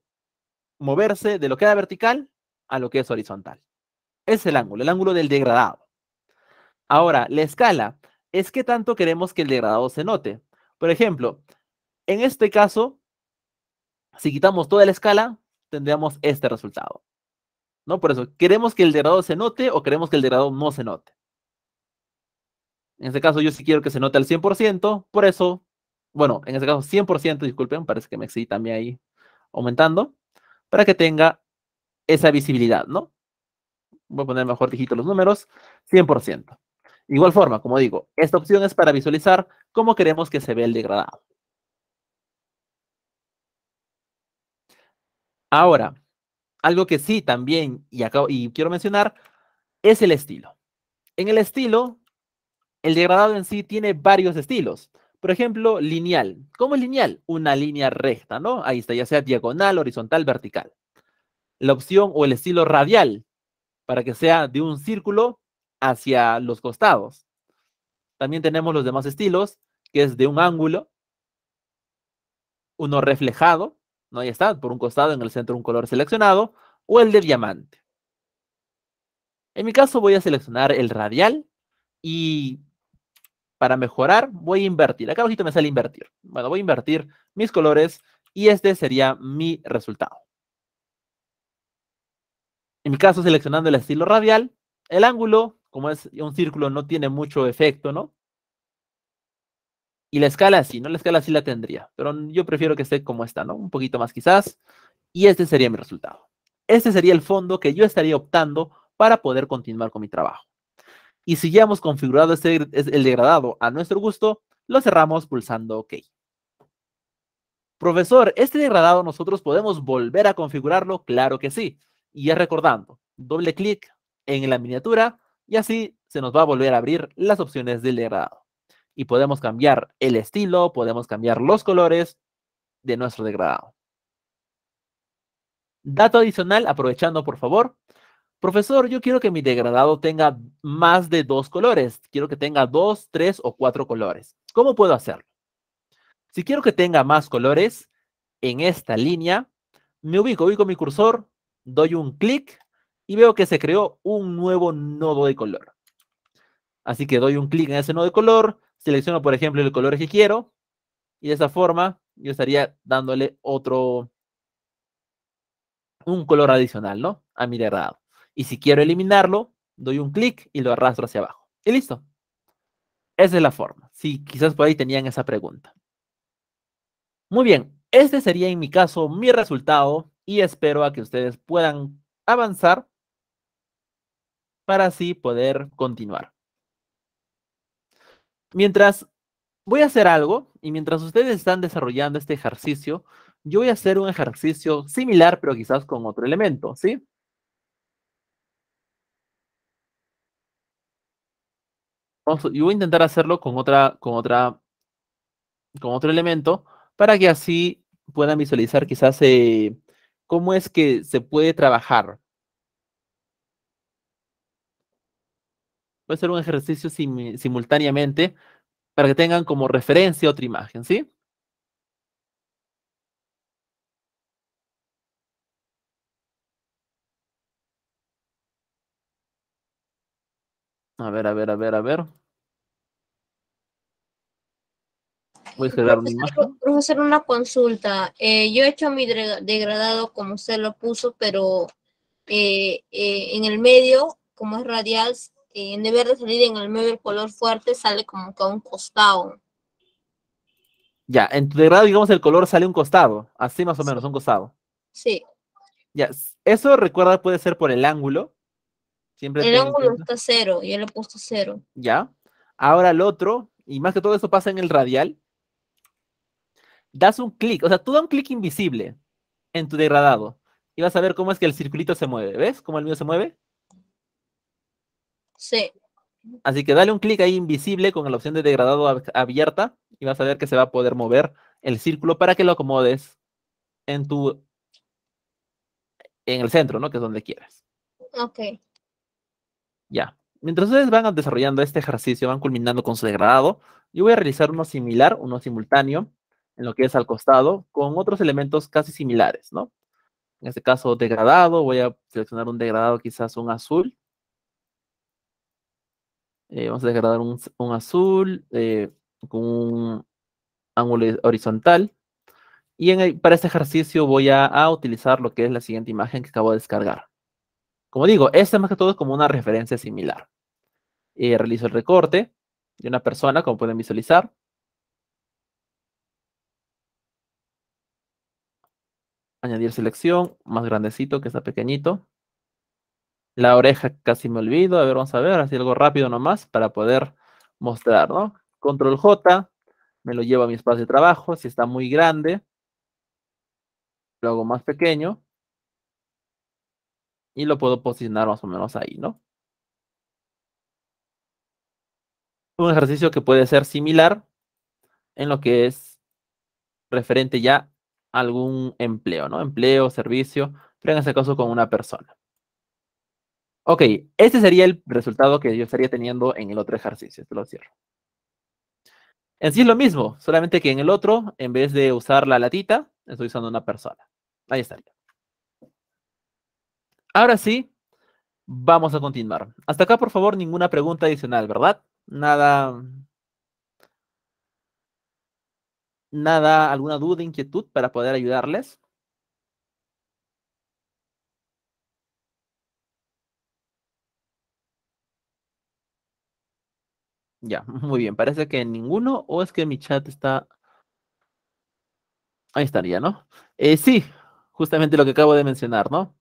moverse de lo que era vertical a lo que es horizontal. Es el ángulo, el ángulo del degradado. Ahora, la escala es qué tanto queremos que el degradado se note. Por ejemplo, en este caso, si quitamos toda la escala, tendríamos este resultado. ¿No? Por eso, ¿queremos que el degradado se note o queremos que el degradado no se note? En este caso, yo sí quiero que se note al 100%, por eso, bueno, en este caso 100%, disculpen, parece que me excedí también ahí aumentando para que tenga esa visibilidad, ¿no? Voy a poner mejor dijito los números, 100%. igual forma, como digo, esta opción es para visualizar cómo queremos que se ve el degradado. Ahora, algo que sí también, y quiero mencionar, es el estilo. En el estilo, el degradado en sí tiene varios estilos. Por ejemplo, lineal. ¿Cómo es lineal? Una línea recta, ¿no? Ahí está, ya sea diagonal, horizontal, vertical. La opción o el estilo radial, para que sea de un círculo hacia los costados. También tenemos los demás estilos, que es de un ángulo, uno reflejado, ¿no? Ahí está, por un costado, en el centro un color seleccionado, o el de diamante. En mi caso voy a seleccionar el radial y para mejorar voy a invertir. Acá poquito me sale invertir. Bueno, voy a invertir mis colores y este sería mi resultado. En mi caso, seleccionando el estilo radial, el ángulo, como es un círculo, no tiene mucho efecto, ¿no? Y la escala sí, ¿no? La escala sí la tendría, pero yo prefiero que esté como está, ¿no? Un poquito más quizás. Y este sería mi resultado. Este sería el fondo que yo estaría optando para poder continuar con mi trabajo. Y si ya hemos configurado este, el degradado a nuestro gusto, lo cerramos pulsando OK. Profesor, ¿este degradado nosotros podemos volver a configurarlo? Claro que sí. Y ya recordando, doble clic en la miniatura y así se nos va a volver a abrir las opciones del degradado. Y podemos cambiar el estilo, podemos cambiar los colores de nuestro degradado. Dato adicional, aprovechando por favor, profesor, yo quiero que mi degradado tenga más de dos colores, quiero que tenga dos, tres o cuatro colores. ¿Cómo puedo hacerlo? Si quiero que tenga más colores, en esta línea, me ubico, ubico mi cursor, doy un clic y veo que se creó un nuevo nodo de color. Así que doy un clic en ese nodo de color, selecciono, por ejemplo, el color que quiero y de esa forma yo estaría dándole otro, un color adicional, ¿no? A mi degradado. Y si quiero eliminarlo, doy un clic y lo arrastro hacia abajo. Y listo. Esa es la forma. Si quizás por ahí tenían esa pregunta. Muy bien, este sería en mi caso mi resultado y espero a que ustedes puedan avanzar para así poder continuar. Mientras voy a hacer algo y mientras ustedes están desarrollando este ejercicio, yo voy a hacer un ejercicio similar pero quizás con otro elemento, ¿sí? y voy a intentar hacerlo con otra, con otra, con otro elemento para que así puedan visualizar quizás eh, cómo es que se puede trabajar. Voy a hacer un ejercicio simultáneamente para que tengan como referencia otra imagen, ¿sí? A ver, a ver, a ver, a ver. Voy a quedar una una consulta. Eh, yo he hecho mi degradado como usted lo puso, pero eh, eh, en el medio, como es radial, en deber de salir en el medio el color fuerte sale como que a un costado. Ya, en tu degrado, digamos, el color sale un costado, así más o menos, un costado. Sí. Ya, eso recuerda puede ser por el ángulo, el ángulo está cero, y le he puesto cero. Ya. Ahora el otro, y más que todo eso pasa en el radial, das un clic, o sea, tú da un clic invisible en tu degradado y vas a ver cómo es que el circulito se mueve. ¿Ves cómo el mío se mueve? Sí. Así que dale un clic ahí invisible con la opción de degradado abierta y vas a ver que se va a poder mover el círculo para que lo acomodes en tu en el centro, ¿no? Que es donde quieras. Ok. Ya. Mientras ustedes van desarrollando este ejercicio, van culminando con su degradado, yo voy a realizar uno similar, uno simultáneo, en lo que es al costado, con otros elementos casi similares, ¿no? En este caso, degradado, voy a seleccionar un degradado quizás un azul. Eh, vamos a degradar un, azul eh, con un ángulo horizontal. Y para este ejercicio voy a utilizar lo que es la siguiente imagen que acabo de descargar. Como digo, esta más que todo es como una referencia similar. Eh, realizo el recorte de una persona, como pueden visualizar. Añadir selección, más grandecito que está pequeñito. La oreja casi me olvido. A ver, vamos a ver, así algo rápido nomás para poder mostrar, ¿no? Control J, me lo llevo a mi espacio de trabajo. Si está muy grande, lo hago más pequeño y lo puedo posicionar más o menos ahí, ¿no? Un ejercicio que puede ser similar en lo que es referente ya a algún empleo, ¿no? Empleo, servicio, pero en este caso con una persona. Ok, este sería el resultado que yo estaría teniendo en el otro ejercicio. Esto lo cierro. En sí es lo mismo, solamente que en el otro, en vez de usar la latita, estoy usando una persona. Ahí estaría. Ahora sí, vamos a continuar. Hasta acá, por favor, ninguna pregunta adicional, ¿verdad? Nada. Nada, alguna duda, inquietud para poder ayudarles. Ya, muy bien. Parece que ninguno, o es que mi chat está. Ahí estaría, ¿no? Eh, sí, justamente lo que acabo de mencionar, ¿no?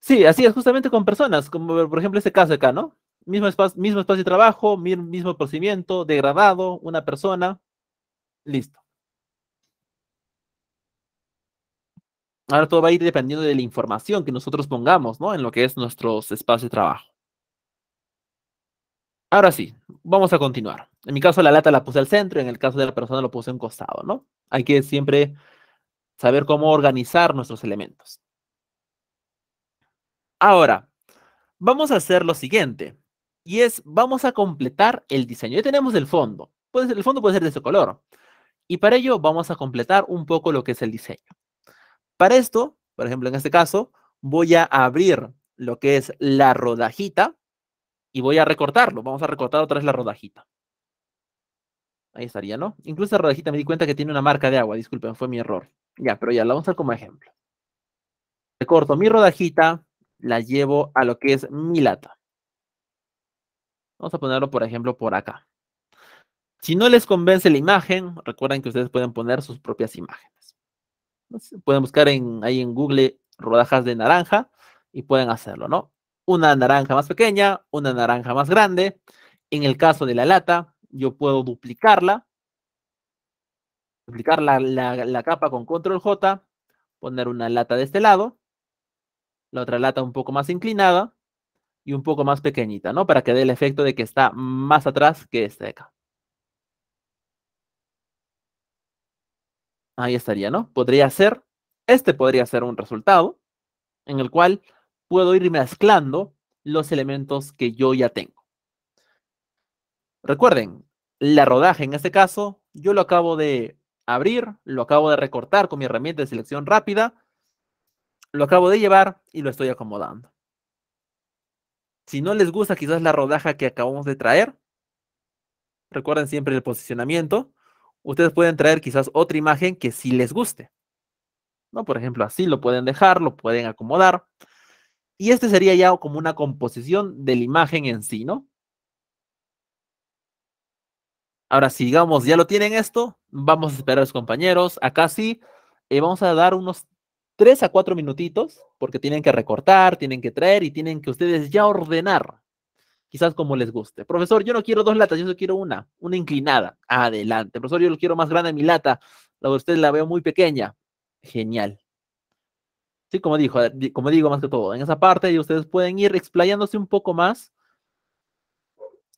Sí, así es, justamente con personas, como por ejemplo este caso acá, ¿no? Mismo espacio, mismo espacio de trabajo, mismo procedimiento, degradado, una persona, listo. Ahora todo va a ir dependiendo de la información que nosotros pongamos, ¿no? En lo que es nuestro espacio de trabajo. Ahora sí, vamos a continuar. En mi caso la lata la puse al centro, en el caso de la persona lo puse en un costado, ¿no? Hay que siempre saber cómo organizar nuestros elementos. Ahora, vamos a hacer lo siguiente. Y es, vamos a completar el diseño. Ya tenemos el fondo. Puede ser, el fondo puede ser de ese color. Y para ello vamos a completar un poco lo que es el diseño. Para esto, por ejemplo, en este caso, voy a abrir lo que es la rodajita y voy a recortarlo. Vamos a recortar otra vez la rodajita. Ahí estaría, ¿no? Incluso la rodajita me di cuenta que tiene una marca de agua. Disculpen, fue mi error. Ya, pero ya la vamos a usar como ejemplo. Recorto mi rodajita, la llevo a lo que es mi lata. Vamos a ponerlo, por ejemplo, por acá. Si no les convence la imagen, recuerden que ustedes pueden poner sus propias imágenes. Pueden buscar en, ahí en Google rodajas de naranja y pueden hacerlo, ¿no? Una naranja más pequeña, una naranja más grande. En el caso de la lata, yo puedo duplicarla, duplicar la, la capa con control J, poner una lata de este lado la otra lata un poco más inclinada y un poco más pequeñita, ¿no? Para que dé el efecto de que está más atrás que este de acá. Ahí estaría, ¿no? Podría ser, este podría ser un resultado en el cual puedo ir mezclando los elementos que yo ya tengo. Recuerden, la rodaje en este caso, yo lo acabo de abrir, lo acabo de recortar con mi herramienta de selección rápida lo acabo de llevar y lo estoy acomodando. Si no les gusta quizás la rodaja que acabamos de traer, recuerden siempre el posicionamiento. Ustedes pueden traer quizás otra imagen que sí les guste. ¿No? Por ejemplo, así lo pueden dejar, lo pueden acomodar. Y este sería ya como una composición de la imagen en sí, ¿no? Ahora, sigamos, ya lo tienen esto, vamos a esperar a los compañeros. Acá sí, y eh, vamos a dar unos Tres a cuatro minutitos, porque tienen que recortar, tienen que traer y tienen que ustedes ya ordenar, quizás como les guste. Profesor, yo no quiero dos latas, yo solo quiero una, una inclinada. Adelante. Profesor, yo lo quiero más grande mi lata, la de usted la veo muy pequeña. Genial. Sí, como, dijo, como digo, más que todo, en esa parte ustedes pueden ir explayándose un poco más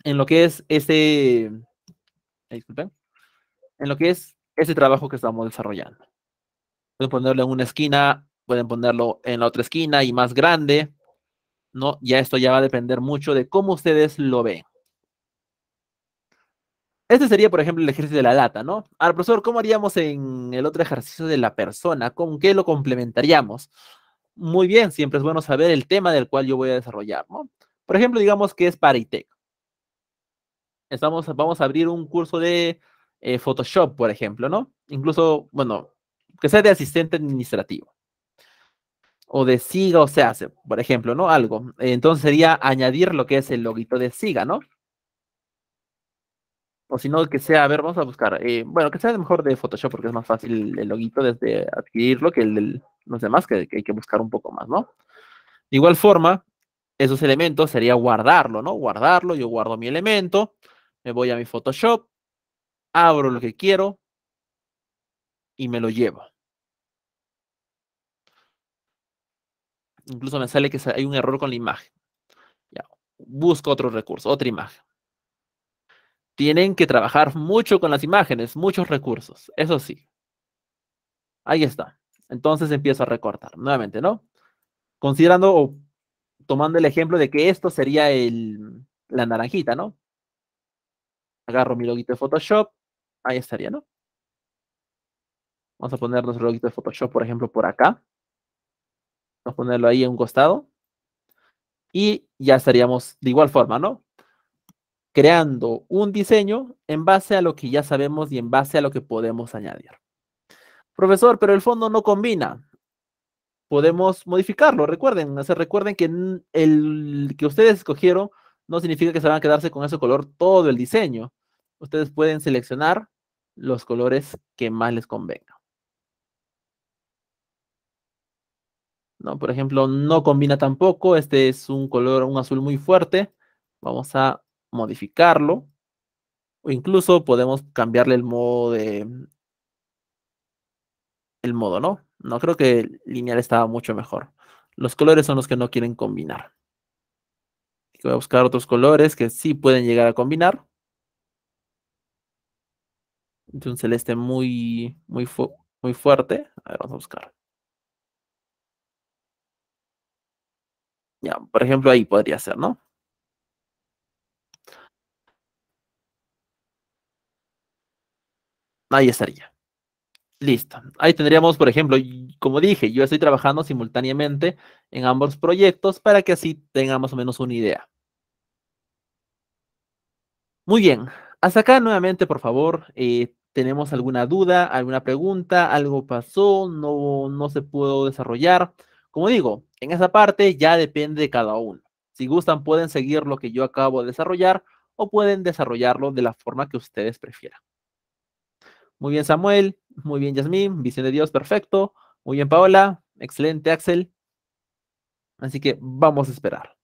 en lo que es este, disculpen, en lo que es ese trabajo que estamos desarrollando. Pueden ponerlo en una esquina, pueden ponerlo en la otra esquina y más grande. ¿no? Ya esto ya va a depender mucho de cómo ustedes lo ven. Este sería, por ejemplo, el ejercicio de la data, ¿no? Ahora, profesor, ¿cómo haríamos en el otro ejercicio de la persona? ¿Con qué lo complementaríamos? Muy bien, siempre es bueno saber el tema del cual yo voy a desarrollar, ¿no? Por ejemplo, digamos que es para ITEC. Estamos, vamos a abrir un curso de eh, Photoshop, por ejemplo, ¿no? Incluso, bueno, que sea de asistente administrativo o de siga o se hace, por ejemplo, ¿no? Algo. Entonces sería añadir lo que es el loguito de siga, ¿no? O si no, que sea, a ver, vamos a buscar. Eh, bueno, que sea mejor de Photoshop porque es más fácil el loguito desde adquirirlo que el de los demás, que, que hay que buscar un poco más, ¿no? De igual forma, esos elementos sería guardarlo, ¿no? Guardarlo, yo guardo mi elemento, me voy a mi Photoshop, abro lo que quiero y me lo llevo. Incluso me sale que hay un error con la imagen. busco otro recurso, otra imagen. Tienen que trabajar mucho con las imágenes, muchos recursos. Eso sí. Ahí está. Entonces empiezo a recortar nuevamente, ¿no? Considerando o tomando el ejemplo de que esto sería el, la naranjita, ¿no? Agarro mi loguito de Photoshop. Ahí estaría, ¿no? Vamos a poner nuestro loguito de Photoshop, por ejemplo, por acá. Vamos a ponerlo ahí en un costado. Y ya estaríamos de igual forma, ¿no? Creando un diseño en base a lo que ya sabemos y en base a lo que podemos añadir. Profesor, pero el fondo no combina. Podemos modificarlo, recuerden. recuerden que el que ustedes escogieron no significa que se van a quedarse con ese color todo el diseño. Ustedes pueden seleccionar los colores que más les convengan. ¿no? Por ejemplo, no combina tampoco, este es un color, un azul muy fuerte, vamos a modificarlo, o incluso podemos cambiarle el modo de, mm, el modo, ¿no? No creo que lineal estaba mucho mejor. Los colores son los que no quieren combinar. Voy a buscar otros colores que sí pueden llegar a combinar. un celeste muy, muy, muy fuerte. A ver, vamos a buscar. Ya, por ejemplo, ahí podría ser, ¿no? Ahí estaría. Listo. Ahí tendríamos, por ejemplo, como dije, yo estoy trabajando simultáneamente en ambos proyectos para que así tenga más o menos una idea. Muy bien. Hasta acá nuevamente, por favor, eh, tenemos alguna duda, alguna pregunta, algo pasó, no, no se pudo desarrollar. Como digo, en esa parte ya depende de cada uno. Si gustan, pueden seguir lo que yo acabo de desarrollar o pueden desarrollarlo de la forma que ustedes prefieran. Muy bien, Samuel. Muy bien, Yasmín. Visión de Dios, perfecto. Muy bien, Paola. Excelente, Axel. Así que vamos a esperar.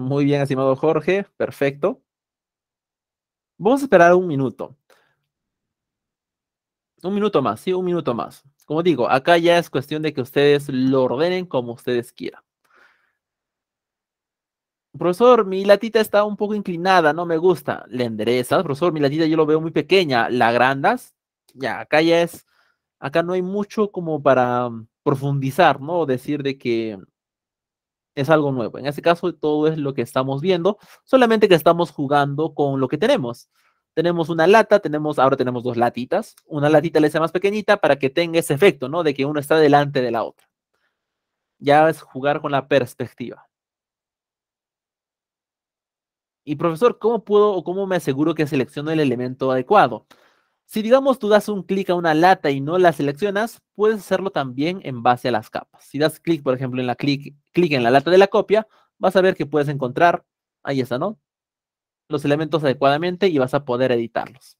Muy bien, estimado Jorge, perfecto. Vamos a esperar un minuto. Un minuto más, sí, un minuto más. Como digo, acá ya es cuestión de que ustedes lo ordenen como ustedes quieran. Profesor, mi latita está un poco inclinada, no me gusta. Le enderezas, profesor, mi latita yo lo veo muy pequeña. La agrandas, ya, acá ya es, acá no hay mucho como para mm, profundizar, ¿no? Decir de que es algo nuevo. En este caso, todo es lo que estamos viendo, solamente que estamos jugando con lo que tenemos. Tenemos una lata, tenemos, ahora tenemos dos latitas. Una latita le sea más pequeñita para que tenga ese efecto, ¿no? De que uno está delante de la otra. Ya es jugar con la perspectiva. Y profesor, ¿cómo puedo o cómo me aseguro que selecciono el elemento adecuado? Si digamos tú das un clic a una lata y no la seleccionas, puedes hacerlo también en base a las capas. Si das clic, por ejemplo, en la clic, clic en la lata de la copia, vas a ver que puedes encontrar, ahí está, ¿no? Los elementos adecuadamente y vas a poder editarlos.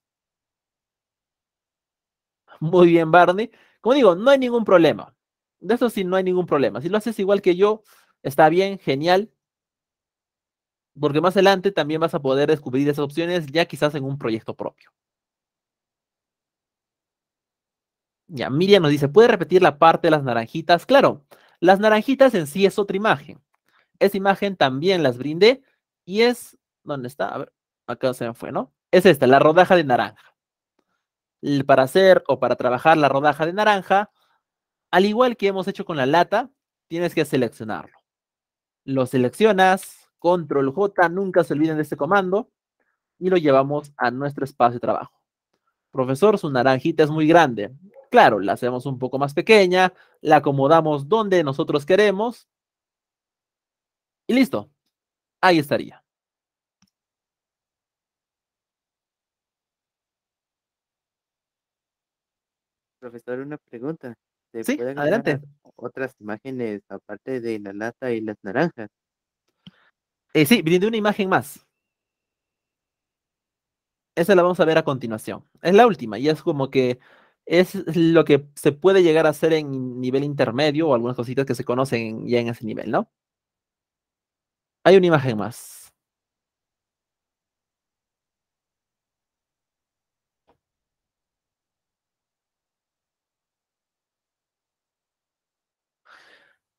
Muy bien, Barney. Como digo, no hay ningún problema. De eso sí, no hay ningún problema. Si lo haces igual que yo, está bien, genial. Porque más adelante también vas a poder descubrir esas opciones ya quizás en un proyecto propio. Ya, Miriam nos dice, ¿puede repetir la parte de las naranjitas? Claro, las naranjitas en sí es otra imagen. Esa imagen también las brindé y es, ¿dónde está? A ver, acá se me fue, ¿no? Es esta, la rodaja de naranja. Para hacer o para trabajar la rodaja de naranja, al igual que hemos hecho con la lata, tienes que seleccionarlo. Lo seleccionas, control J, nunca se olviden de este comando, y lo llevamos a nuestro espacio de trabajo. Profesor, su naranjita es muy grande. Claro, la hacemos un poco más pequeña, la acomodamos donde nosotros queremos y listo. Ahí estaría. Profesor, una pregunta. adelante. Otras imágenes aparte de la lata y las naranjas. Eh, sí, brindé una imagen más. Esa la vamos a ver a continuación. Es la última y es como que es lo que se puede llegar a hacer en nivel intermedio o algunas cositas que se conocen ya en ese nivel, ¿no? Hay una imagen más.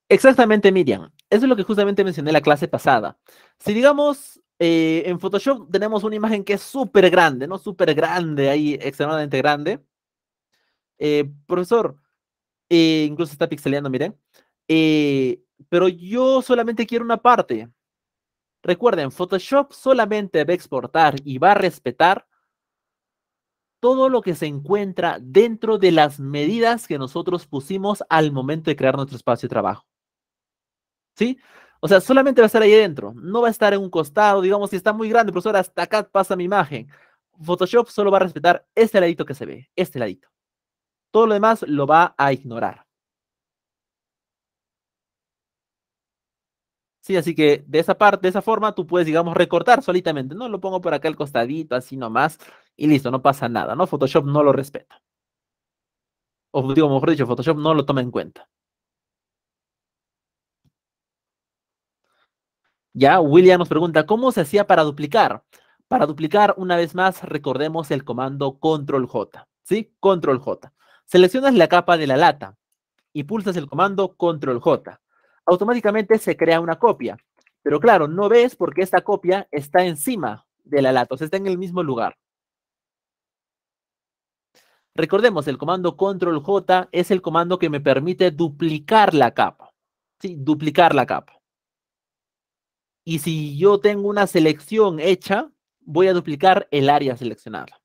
Exactamente, Miriam. Eso es lo que justamente mencioné en la clase pasada. Si digamos, eh, en Photoshop tenemos una imagen que es súper grande, ¿no? Súper grande, ahí extremadamente grande eh, profesor, eh, incluso está pixeleando, miren, eh, pero yo solamente quiero una parte. Recuerden, Photoshop solamente va a exportar y va a respetar todo lo que se encuentra dentro de las medidas que nosotros pusimos al momento de crear nuestro espacio de trabajo. ¿Sí? O sea, solamente va a estar ahí dentro, no va a estar en un costado, digamos, si está muy grande, profesor, hasta acá pasa mi imagen. Photoshop solo va a respetar este ladito que se ve, este ladito. Todo lo demás lo va a ignorar. Sí, así que de esa parte, de esa forma, tú puedes, digamos, recortar solitamente, ¿no? Lo pongo por acá al costadito, así nomás, y listo, no pasa nada, ¿no? Photoshop no lo respeta. O digo, mejor dicho, Photoshop no lo toma en cuenta. Ya, William nos pregunta, ¿cómo se hacía para duplicar? Para duplicar, una vez más, recordemos el comando Control J, ¿sí? Control J. Seleccionas la capa de la lata y pulsas el comando Control J. Automáticamente se crea una copia, pero claro, no ves porque esta copia está encima de la lata, o sea, está en el mismo lugar. Recordemos, el comando Control J es el comando que me permite duplicar la capa. Sí, duplicar la capa. Y si yo tengo una selección hecha, voy a duplicar el área seleccionada.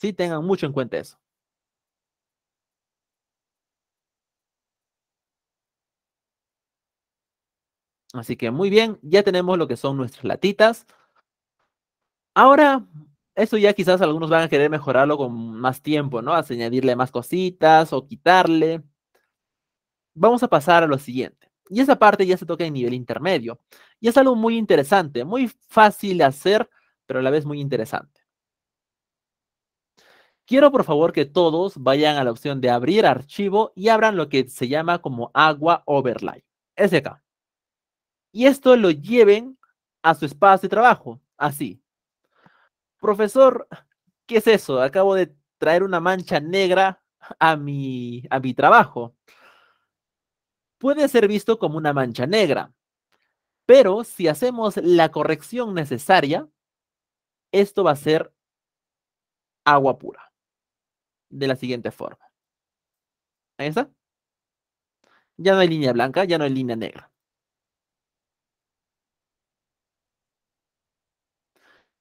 Sí, tengan mucho en cuenta eso. Así que muy bien, ya tenemos lo que son nuestras latitas. Ahora, eso ya quizás algunos van a querer mejorarlo con más tiempo, ¿no? Añadirle más cositas o quitarle. Vamos a pasar a lo siguiente. Y esa parte ya se toca en nivel intermedio. Y es algo muy interesante, muy fácil de hacer, pero a la vez muy interesante. Quiero por favor que todos vayan a la opción de abrir archivo y abran lo que se llama como agua overlay. Ese acá y esto lo lleven a su espacio de trabajo, así. Profesor, ¿qué es eso? Acabo de traer una mancha negra a mi, a mi trabajo. Puede ser visto como una mancha negra, pero si hacemos la corrección necesaria, esto va a ser agua pura. De la siguiente forma. Ahí está. Ya no hay línea blanca, ya no hay línea negra.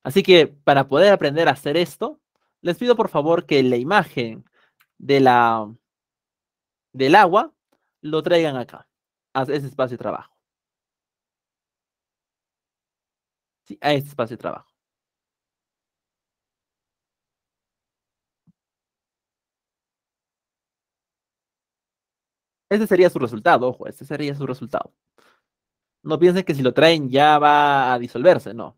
Así que para poder aprender a hacer esto, les pido por favor que la imagen de la, del agua lo traigan acá, a ese espacio de trabajo. Sí, a ese espacio de trabajo. Ese sería su resultado, ojo, este sería su resultado. No piensen que si lo traen ya va a disolverse, no.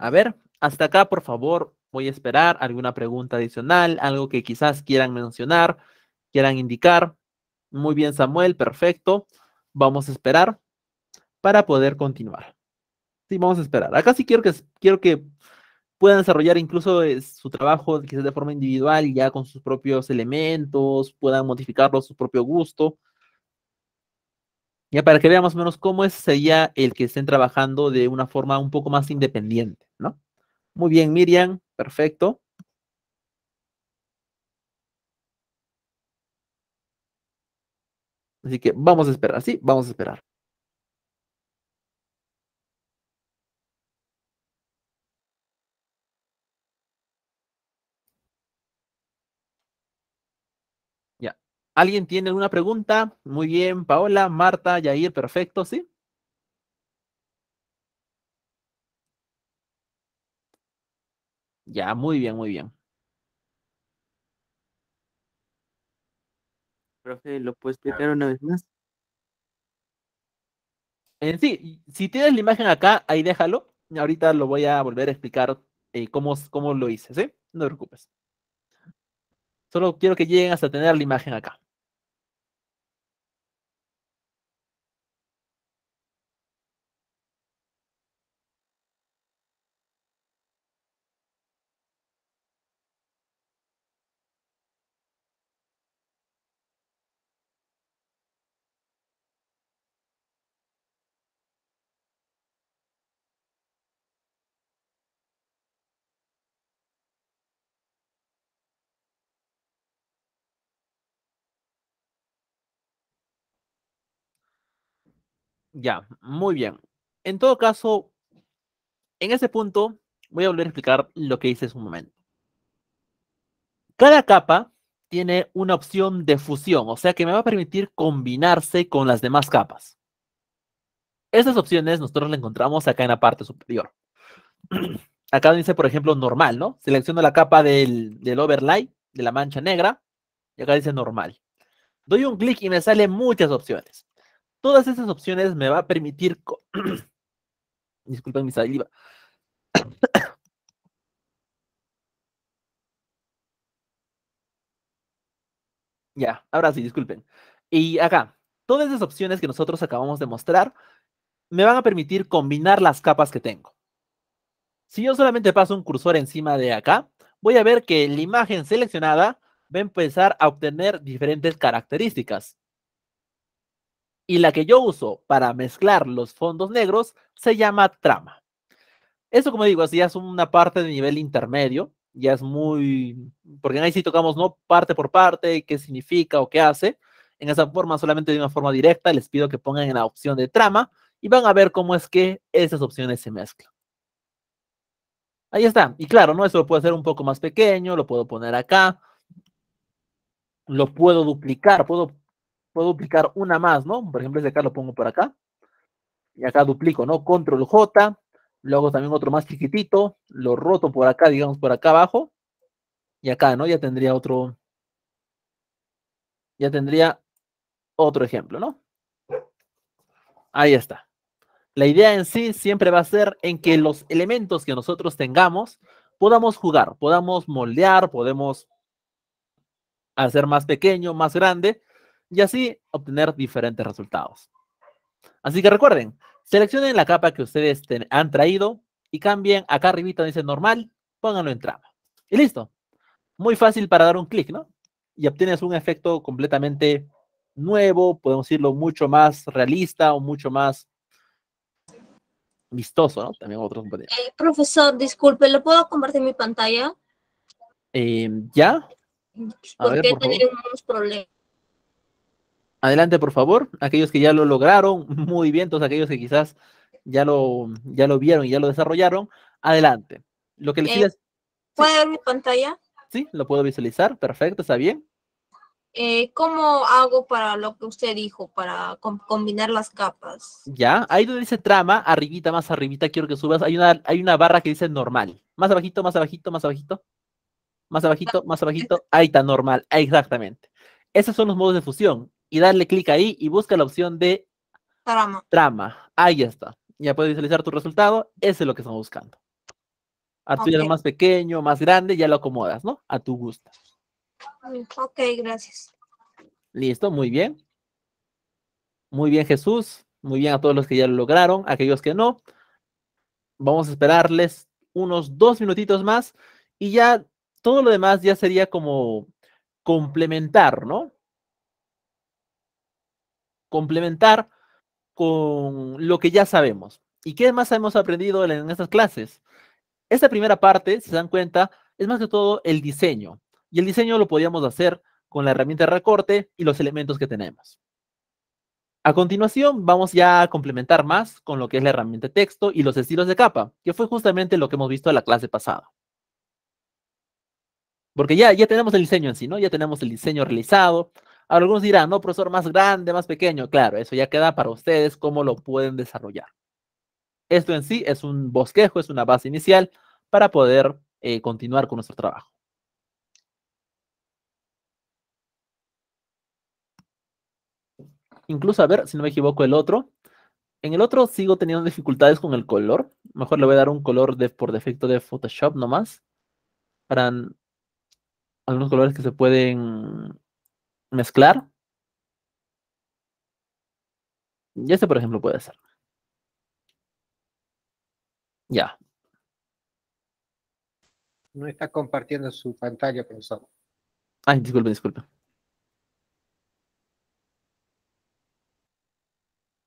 A ver, hasta acá, por favor, voy a esperar alguna pregunta adicional, algo que quizás quieran mencionar, quieran indicar. Muy bien, Samuel, perfecto. Vamos a esperar para poder continuar. Sí, vamos a esperar. Acá sí quiero que, quiero que puedan desarrollar incluso eh, su trabajo quizás de forma individual, ya con sus propios elementos, puedan modificarlo a su propio gusto. Ya para que veamos más o menos cómo es, sería el que estén trabajando de una forma un poco más independiente. Muy bien, Miriam, perfecto. Así que vamos a esperar, sí, vamos a esperar. Ya. ¿Alguien tiene alguna pregunta? Muy bien, Paola, Marta, Yair, perfecto, sí. Ya, muy bien, muy bien. Profe, ¿lo puedes explicar una vez más? En eh, sí, si tienes la imagen acá, ahí déjalo. Ahorita lo voy a volver a explicar eh, cómo, cómo lo hice, ¿sí? No te preocupes. Solo quiero que lleguen hasta tener la imagen acá. Ya, muy bien. En todo caso, en ese punto voy a volver a explicar lo que hice hace un momento. Cada capa tiene una opción de fusión, o sea que me va a permitir combinarse con las demás capas. Estas opciones nosotros las encontramos acá en la parte superior. Acá dice, por ejemplo, normal, ¿no? Selecciono la capa del, del overlay, de la mancha negra, y acá dice normal. Doy un clic y me salen muchas opciones. Todas esas opciones me va a permitir... Disculpen mi saliva. ya, ahora sí, disculpen. Y acá, todas esas opciones que nosotros acabamos de mostrar me van a permitir combinar las capas que tengo. Si yo solamente paso un cursor encima de acá, voy a ver que la imagen seleccionada va a empezar a obtener diferentes características y la que yo uso para mezclar los fondos negros se llama trama. Eso, como digo, ya es una parte de nivel intermedio, ya es muy, porque ahí sí tocamos, ¿no? Parte por parte, qué significa o qué hace. En esa forma, solamente de una forma directa, les pido que pongan en la opción de trama y van a ver cómo es que esas opciones se mezclan. Ahí está. Y claro, ¿no? Eso lo puedo hacer un poco más pequeño, lo puedo poner acá, lo puedo duplicar, puedo puedo duplicar una más, ¿no? Por ejemplo, este acá lo pongo por acá. Y acá duplico, ¿no? Control J, luego también otro más chiquitito, lo roto por acá, digamos, por acá abajo. Y acá, ¿no? Ya tendría otro, ya tendría otro ejemplo, ¿no? Ahí está. La idea en sí siempre va a ser en que los elementos que nosotros tengamos podamos jugar, podamos moldear, podemos hacer más pequeño, más grande, y así obtener diferentes resultados. Así que recuerden, seleccionen la capa que ustedes han traído y cambien acá arribita dice normal, pónganlo en trama. Y listo. Muy fácil para dar un clic, ¿no? Y obtienes un efecto completamente nuevo, podemos decirlo mucho más realista o mucho más vistoso, ¿no? También otros eh, profesor, disculpe, ¿lo puedo compartir mi pantalla? Em, ¿Ya? Mm, porque tenemos problemas. Adelante, por favor. Aquellos que ya lo lograron, muy bien. aquellos que quizás ya lo, ya lo vieron y ya lo desarrollaron, adelante. Lo eh, ¿Puede ver mi pantalla? Sí, lo puedo visualizar. Perfecto, está bien. Eh, ¿Cómo hago para lo que usted dijo, para combinar las capas? Ya, ahí donde dice trama, arribita, más arribita, quiero que subas. Hay una, hay una barra que dice normal. Más abajito, más abajito, más abajito. Más abajito, más abajito. Ahí está, normal. Exactamente. Esos son los modos de fusión y darle clic ahí y busca la opción de trama. Ahí está. Ya puedes visualizar tu resultado. Ese es lo que estamos buscando. A tu más pequeño, más grande, ya lo acomodas, ¿no? A tu gusto. Ok, gracias. Listo, muy bien. Muy bien, Jesús. Muy bien a todos los que ya lo lograron, aquellos que no. Vamos a esperarles unos dos minutitos más y ya todo lo demás ya sería como complementar, ¿no? complementar con lo que ya sabemos. ¿Y qué más hemos aprendido en estas clases? Esta primera parte, si se dan cuenta, es más que todo el diseño. Y el diseño lo podíamos hacer con la herramienta de recorte y los elementos que tenemos. A continuación, vamos ya a complementar más con lo que es la herramienta texto y los estilos de capa, que fue justamente lo que hemos visto en la clase pasada. Porque ya, ya tenemos el diseño en sí, ¿no? Ya tenemos el diseño realizado, algunos dirán, no, profesor, más grande, más pequeño. Claro, eso ya queda para ustedes cómo lo pueden desarrollar. Esto en sí es un bosquejo, es una base inicial para poder eh, continuar con nuestro trabajo. Incluso, a ver, si no me equivoco, el otro. En el otro sigo teniendo dificultades con el color. Mejor le voy a dar un color por defecto de Photoshop nomás. Para algunos colores que se pueden mezclar. Y este, por ejemplo, puede ser. Ya. No está compartiendo su pantalla, profesor. Ay, disculpe, disculpe.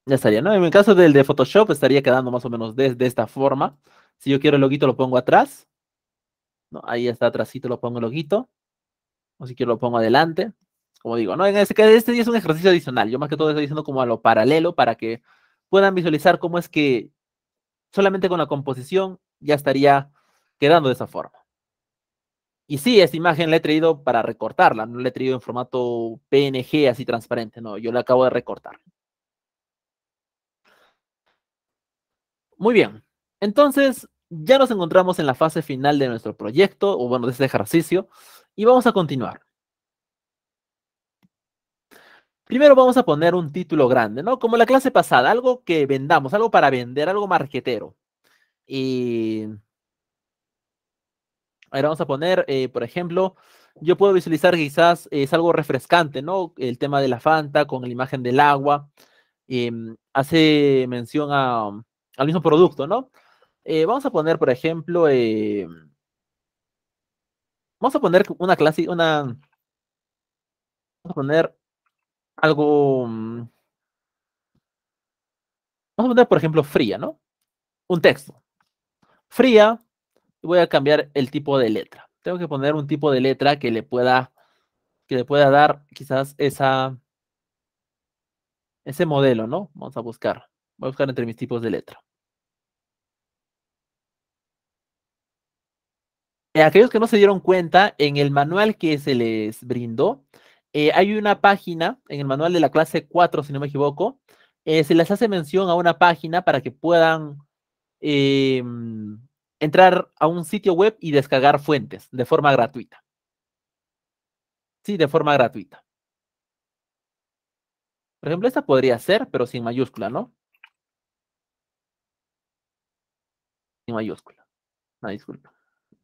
Ya estaría, ¿no? En el caso del de Photoshop estaría quedando más o menos de, esta forma. Si yo quiero el loguito lo pongo atrás. ¿no? Ahí está atrásito lo pongo el loguito. O si quiero lo pongo adelante como digo, ¿no? En este, este es un ejercicio adicional. Yo más que todo estoy diciendo como a lo paralelo para que puedan visualizar cómo es que solamente con la composición ya estaría quedando de esa forma. Y sí, esta imagen la he traído para recortarla, no la he traído en formato PNG así transparente, no, yo la acabo de recortar. Muy bien, entonces ya nos encontramos en la fase final de nuestro proyecto, o bueno, de este ejercicio, y vamos a continuar. Primero vamos a poner un título grande, ¿no? Como la clase pasada, algo que vendamos, algo para vender, algo marquetero. Y ahora vamos a poner, eh, por ejemplo, yo puedo visualizar quizás eh, es algo refrescante, ¿no? El tema de la Fanta con la imagen del agua. Em, hace mención al mismo producto, ¿no? Eh, vamos a poner, por ejemplo, em, vamos a poner una clase, una... Vamos a poner algo, mm, vamos a poner, por ejemplo, fría, ¿no? Un texto. Fría, voy a cambiar el tipo de letra. Tengo que poner un tipo de letra que le pueda, que le pueda dar quizás esa, ese modelo, ¿no? Vamos a buscar. Voy a buscar entre mis tipos de letra. Eh, aquellos que no se dieron cuenta, en el manual que se les brindó, eh, hay una página en el manual de la clase 4, si no me equivoco, eh, se les hace mención a una página para que puedan eh, entrar a un sitio web y descargar fuentes de forma gratuita. Sí, de forma gratuita. Por ejemplo, esta podría ser, pero sin mayúscula, ¿no? Sin mayúscula. No, disculpa.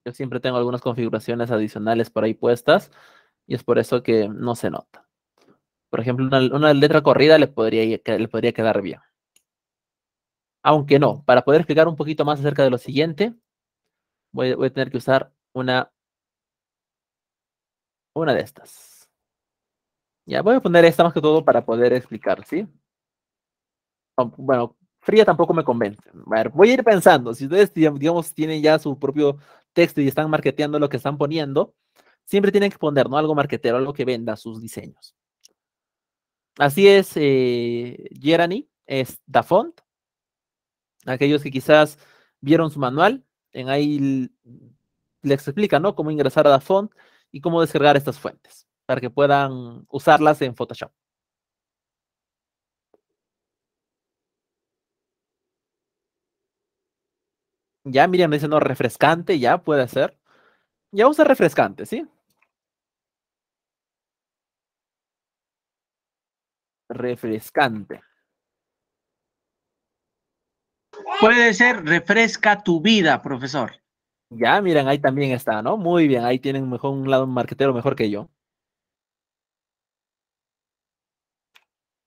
Yo siempre tengo algunas configuraciones adicionales por ahí puestas y es por eso que no se nota. Por ejemplo, una, letra corrida le podría, le podría quedar bien. Aunque no, para poder explicar un poquito más acerca de lo siguiente, voy, a tener que usar una, una de estas. Ya, voy a poner esta más que todo para poder explicar, ¿sí? Bueno, fría tampoco me convence. voy a ir pensando. Si ustedes, digamos, tienen ya su propio texto y están marketeando lo que están poniendo, siempre tienen que poner, ¿no? Algo marquetero, algo que venda sus diseños. Así es, eh, Gerani, es Dafont. Aquellos que quizás vieron su manual, en ahí les explica, ¿no? Cómo ingresar a Dafont y cómo descargar estas fuentes para que puedan usarlas en Photoshop. Ya Miriam dice, no, refrescante, ya puede ser. Ya usa refrescante, ¿sí? refrescante. Puede ser refresca tu vida, profesor. Ya, miren, ahí también está, ¿no? Muy bien, ahí tienen mejor un lado marquetero mejor que yo.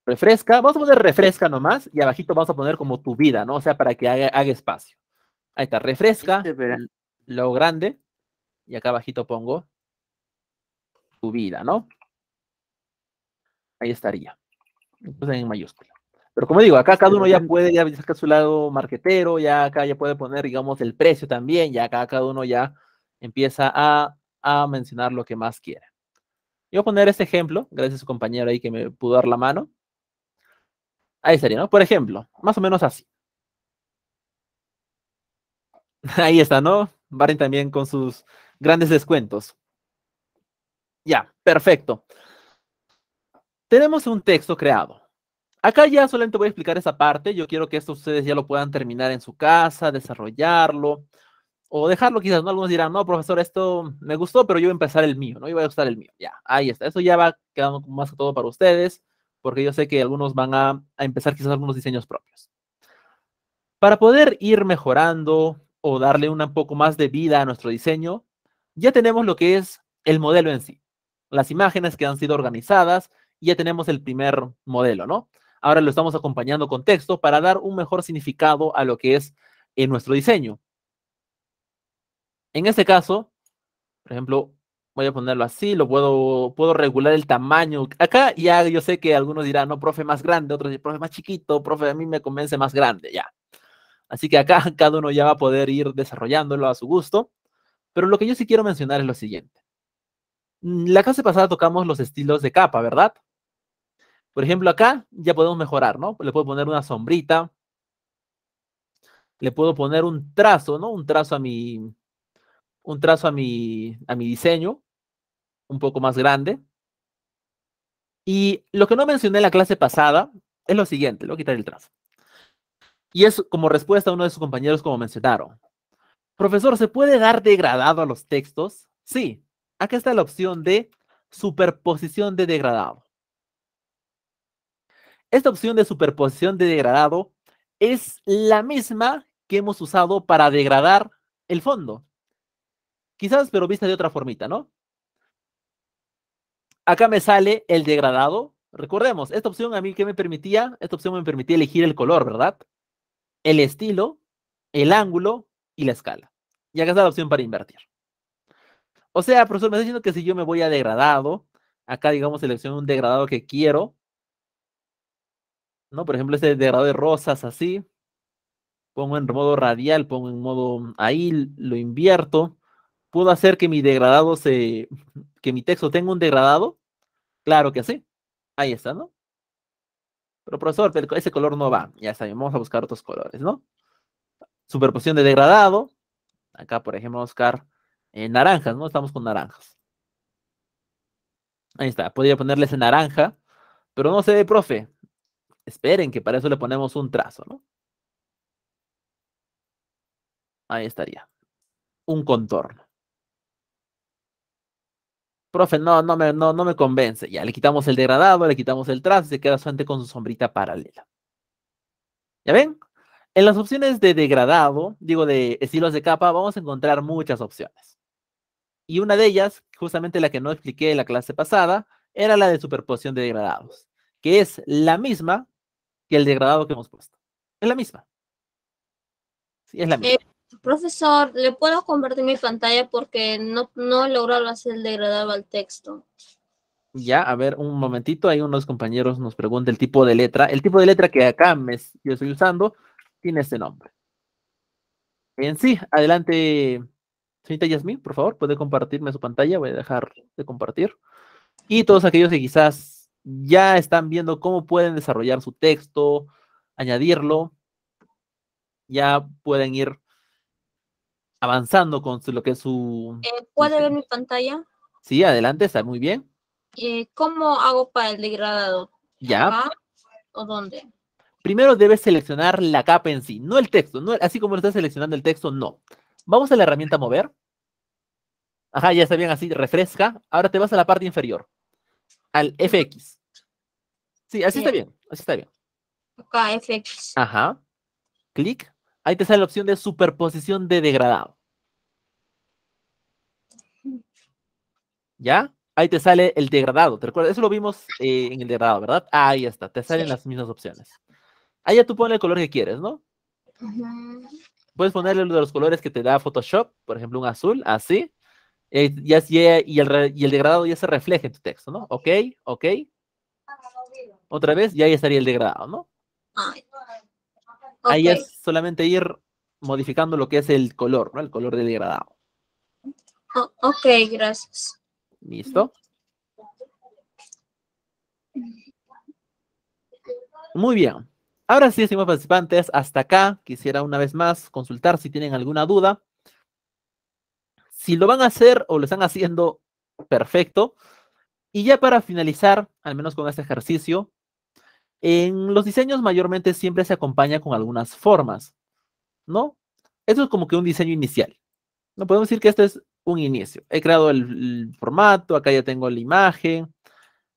Refresca, vamos a poner refresca nomás y abajito vamos a poner como tu vida, ¿no? O sea, para que haga, haga espacio. Ahí está, refresca, este lo grande, y acá abajito pongo tu vida, ¿no? Ahí estaría pues en mayúscula. Pero como digo, acá cada uno ya puede, ya saca su lado marquetero, ya acá ya puede poner, digamos, el precio también, ya acá cada uno ya empieza a, mencionar lo que más quiere. Yo voy a poner este ejemplo, gracias a su compañero ahí que me pudo dar la mano. Ahí sería, ¿no? Por ejemplo, más o menos así. Ahí está, ¿no? Barren también con sus grandes descuentos. Ya, perfecto. Tenemos un texto creado. Acá ya solamente voy a explicar esa parte. Yo quiero que esto ustedes ya lo puedan terminar en su casa, desarrollarlo o dejarlo quizás, ¿no? Algunos dirán, no, profesor, esto me gustó, pero yo voy a empezar el mío, ¿no? Yo voy a usar el mío. Ya, ahí está. Eso ya va quedando más que todo para ustedes, porque yo sé que algunos van a, a empezar quizás algunos diseños propios. Para poder ir mejorando o darle un poco más de vida a nuestro diseño, ya tenemos lo que es el modelo en sí. Las imágenes que han sido organizadas ya tenemos el primer modelo, ¿no? Ahora lo estamos acompañando con texto para dar un mejor significado a lo que es en eh, nuestro diseño. En este caso, por ejemplo, voy a ponerlo así, lo puedo, puedo regular el tamaño. Acá ya yo sé que algunos dirán, no, profe más grande, otros dirán, profe más chiquito, profe a mí me convence más grande, ya. Así que acá cada uno ya va a poder ir desarrollándolo a su gusto. Pero lo que yo sí quiero mencionar es lo siguiente. Mm, la clase pasada tocamos los estilos de capa, ¿verdad? Por ejemplo, acá ya podemos mejorar, ¿no? Le puedo poner una sombrita. Le puedo poner un trazo, ¿no? Un trazo a mi, un trazo a mi, a mi diseño, un poco más grande. Y lo que no mencioné en la clase pasada es lo siguiente, le voy a quitar el trazo. Y es como respuesta a uno de sus compañeros, como mencionaron. Profesor, ¿se puede dar degradado a los textos? Sí, acá está la opción de superposición de degradado. Esta opción de superposición de degradado es la misma que hemos usado para degradar el fondo. Quizás, pero vista de otra formita, ¿no? Acá me sale el degradado. Recordemos, esta opción a mí que me permitía, esta opción me permitía elegir el color, ¿verdad? El estilo, el ángulo y la escala. Y acá está la opción para invertir. O sea, profesor, me está diciendo que si yo me voy a degradado, acá digamos selecciono un degradado que quiero, ¿no? Por ejemplo, este degradado de rosas así, pongo en modo radial, pongo en modo ahí, lo invierto, puedo hacer que mi degradado se, que mi texto tenga un degradado, claro que sí, ahí está, ¿no? Pero profesor, ese color no va, ya está, vamos a buscar otros colores, ¿no? Superposición de degradado, acá por ejemplo vamos a buscar eh, naranjas, ¿no? Estamos con naranjas. Ahí está, podría ponerles en naranja, pero no se ve profe, Esperen que para eso le ponemos un trazo, ¿no? Ahí estaría. Un contorno. Profe, no, no me, no, no me convence. Ya le quitamos el degradado, le quitamos el trazo y se queda solamente con su sombrita paralela. ¿Ya ven? En las opciones de degradado, digo de estilos de capa, vamos a encontrar muchas opciones. Y una de ellas, justamente la que no expliqué en la clase pasada, era la de superposición de degradados, que es la misma que el degradado que hemos puesto. Es la misma. Sí, es la misma. Eh, profesor, ¿le puedo convertir mi pantalla porque no, no logrado hacer el degradado al texto? Ya, a ver, un momentito. Hay unos compañeros nos preguntan el tipo de letra. El tipo de letra que acá me, yo estoy usando tiene este nombre. En sí, adelante, señorita Yasmín, por favor, puede compartirme su pantalla. Voy a dejar de compartir. Y todos aquellos que quizás ya están viendo cómo pueden desarrollar su texto, añadirlo, ya pueden ir avanzando con lo que es su... Eh, ¿Puede ver mi pantalla? Sí, adelante, está muy bien. Eh, ¿Cómo hago para el degradado? ¿Ya? ¿O dónde? Primero debes seleccionar la capa en sí, no el texto, no, así como lo estás seleccionando el texto, no. Vamos a la herramienta mover. Ajá, ya está bien así, refresca. Ahora te vas a la parte inferior al fx. Sí, así está bien, así está bien. Acá fx. Ajá. Clic. Ahí te sale la opción de superposición de degradado. ¿Ya? Ahí te sale el degradado, ¿te recuerdas? Eso lo vimos eh, en el degradado, ¿verdad? Ahí está, te salen las mismas opciones. Ahí ya tú pones el color que quieres, ¿no? Puedes ponerle uno de los colores que te da Photoshop, por ejemplo, un azul, así y, el, y el degradado ya se refleja en tu texto, ¿no? Ok, ok. Otra vez, ya ahí estaría el degradado, ¿no? Ahí es solamente ir modificando lo que es el color, ¿no? El color del degradado. ok, gracias. ¿Listo? Muy bien. Ahora sí, estimados participantes, hasta acá. Quisiera una vez más consultar si tienen alguna duda. Y lo van a hacer o lo están haciendo, perfecto. Y ya para finalizar, al menos con este ejercicio, en los diseños mayormente siempre se acompaña con algunas formas, ¿no? Eso es como que un diseño inicial. No podemos decir que este es un inicio. He creado el, el, formato, acá ya tengo la imagen,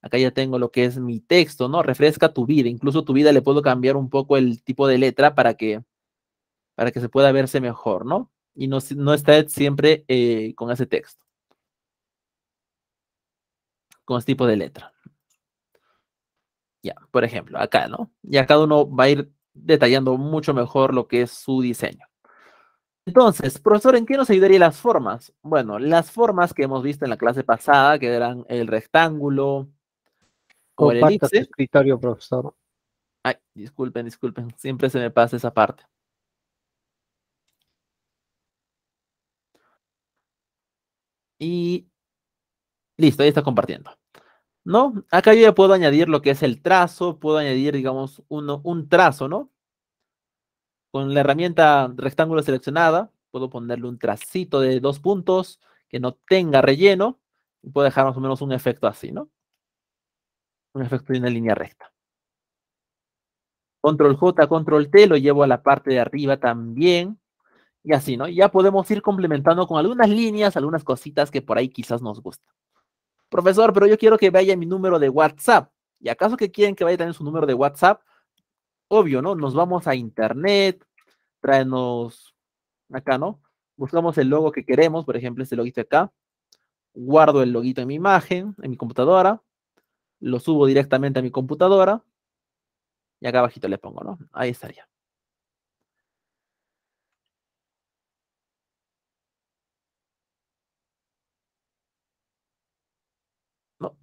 acá ya tengo lo que es mi texto, ¿no? Refresca tu vida, incluso tu vida le puedo cambiar un poco el tipo de letra para que, para que se pueda verse mejor, ¿no? y no, no siempre eh, con ese texto, con ese tipo de letra. Ya, por ejemplo, acá, ¿no? Ya cada uno va a ir detallando mucho mejor lo que es su diseño. Entonces, profesor, ¿en qué nos ayudaría las formas? Bueno, las formas que hemos visto en la clase pasada, que eran el rectángulo, o el escritorio, profesor. Ay, disculpen, disculpen, siempre se me pasa esa parte. Y listo, ahí está compartiendo. ¿No? Acá yo ya puedo añadir lo que es el trazo, puedo añadir, digamos, uno, un trazo, ¿no? Con la herramienta rectángulo seleccionada, puedo ponerle un tracito de dos puntos que no tenga relleno y puedo dejar más o menos un efecto así, ¿no? Un efecto de una línea recta. Control J, Control T, lo llevo a la parte de arriba también. Y así, ¿no? Ya podemos ir complementando con algunas líneas, algunas cositas que por ahí quizás nos gustan. Profesor, pero yo quiero que vaya mi número de WhatsApp. ¿Y acaso que quieren que vaya también su número de WhatsApp? Obvio, ¿no? Nos vamos a internet, tráenos acá, ¿no? Buscamos el logo que queremos, por ejemplo, este loguito acá. Guardo el loguito en mi imagen, en mi computadora. Lo subo directamente a mi computadora. Y acá abajito le pongo, ¿no? Ahí estaría.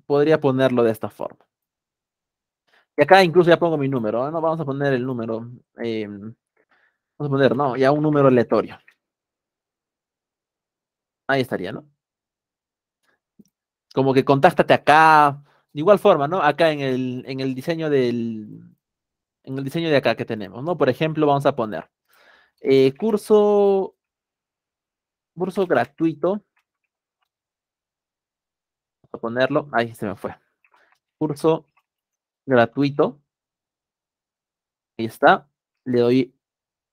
podría ponerlo de esta forma. Y acá incluso ya pongo mi número. ¿eh? No, vamos a poner el número. Em, vamos a poner, no, ya un número aleatorio. Ahí estaría, ¿no? Como que contáctate acá. De igual forma, ¿no? Acá en el, en el diseño del. En el diseño de acá que tenemos, ¿no? Por ejemplo, vamos a poner. Eh, curso curso gratuito a ponerlo, ahí se me fue. Curso gratuito. Ahí está. Le doy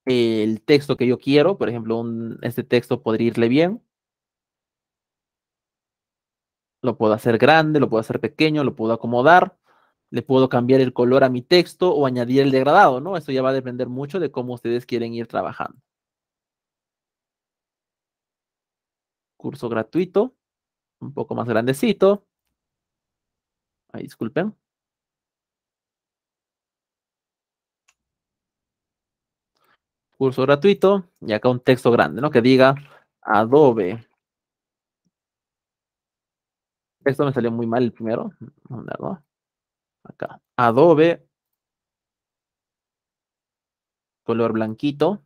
el texto que yo quiero, por ejemplo, este texto podría irle bien. Lo puedo hacer grande, lo puedo hacer pequeño, lo puedo acomodar, le puedo cambiar el color a mi texto o añadir el degradado, ¿no? Eso ya va a depender mucho de cómo ustedes quieren ir trabajando. Curso gratuito un poco más grandecito. Ahí, disculpen. Curso gratuito. Y acá un texto grande, ¿no? Que diga Adobe. Esto me salió muy mal el primero. Acá. Adobe. Color blanquito.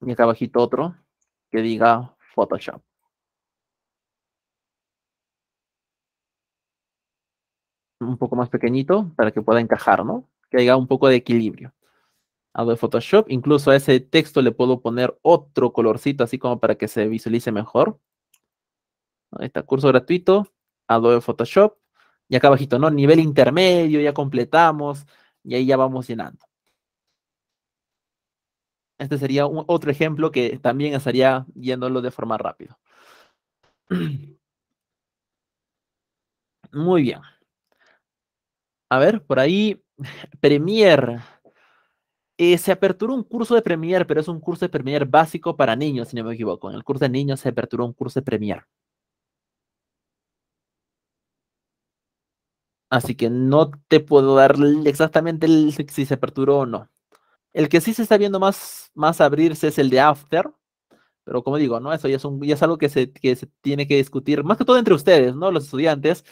Y acá bajito otro que diga Photoshop. Un poco más pequeñito para que pueda encajar, ¿no? Que haya un poco de equilibrio. Adobe Photoshop, incluso a ese texto le puedo poner otro colorcito, así como para que se visualice mejor. Ahí está, curso gratuito, Adobe Photoshop. Y acá abajito, ¿no? Nivel intermedio, ya completamos. Y ahí ya vamos llenando. Este sería otro ejemplo que también estaría yéndolo de forma rápida. Muy bien. A ver, por ahí, Premiere. Eh, se aperturó un curso de Premier, pero es un curso de Premier básico para niños, si no me equivoco. En el curso de niños se aperturó un curso de Premier. Así que no te puedo dar exactamente si se aperturó o no. El que sí se está viendo más, más abrirse es el de After, pero como digo, ¿no? Eso ya es, un, ya es algo que se, se tiene que discutir, más que todo entre ustedes, ¿no? Los estudiantes,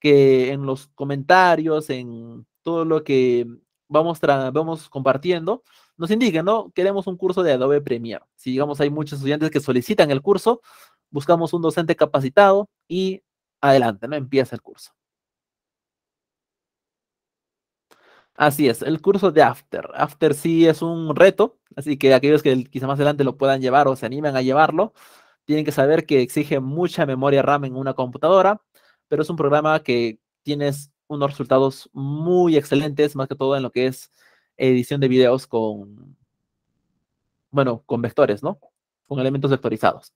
que en los comentarios, en todo lo que vamos, vamos compartiendo, nos indiquen, ¿no? Queremos un curso de Adobe Premiere. Si, digamos, hay muchos estudiantes que solicitan el curso, buscamos un docente capacitado y adelante, ¿no? Empieza el curso. Así es, el curso de After. After sí es un reto, así que aquellos que quizá más adelante lo puedan llevar o se animen a llevarlo, tienen que saber que exige mucha memoria RAM en una computadora, pero es un programa que tienes unos resultados muy excelentes, más que todo en lo que es edición de videos con, bueno, con vectores, ¿no? Con elementos vectorizados.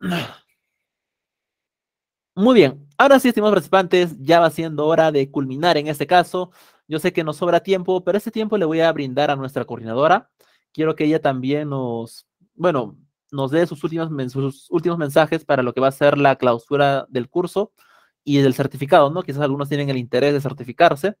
Muy bien, Ahora sí, estimados participantes, ya va siendo hora de culminar en este caso. Yo sé que nos sobra tiempo, pero ese tiempo le voy a brindar a nuestra coordinadora. Quiero que ella también nos, bueno, nos dé sus últimos, sus últimos mensajes para lo que va a ser la clausura del curso y del certificado, ¿no? Quizás algunos tienen el interés de certificarse.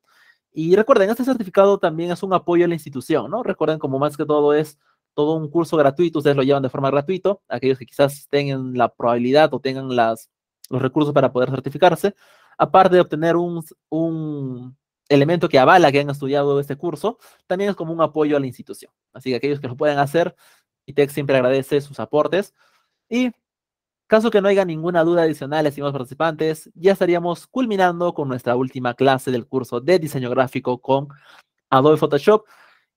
Y recuerden, este certificado también es un apoyo a la institución, ¿no? Recuerden, como más que todo es todo un curso gratuito, ustedes lo llevan de forma gratuita, aquellos que quizás tengan la probabilidad o tengan las los recursos para poder certificarse, aparte de obtener un, un elemento que avala que han estudiado este curso, también es como un apoyo a la institución. Así que aquellos que lo pueden hacer, ITEC siempre agradece sus aportes. Y caso que no haya ninguna duda adicional, estimados participantes, ya estaríamos culminando con nuestra última clase del curso de diseño gráfico con Adobe Photoshop.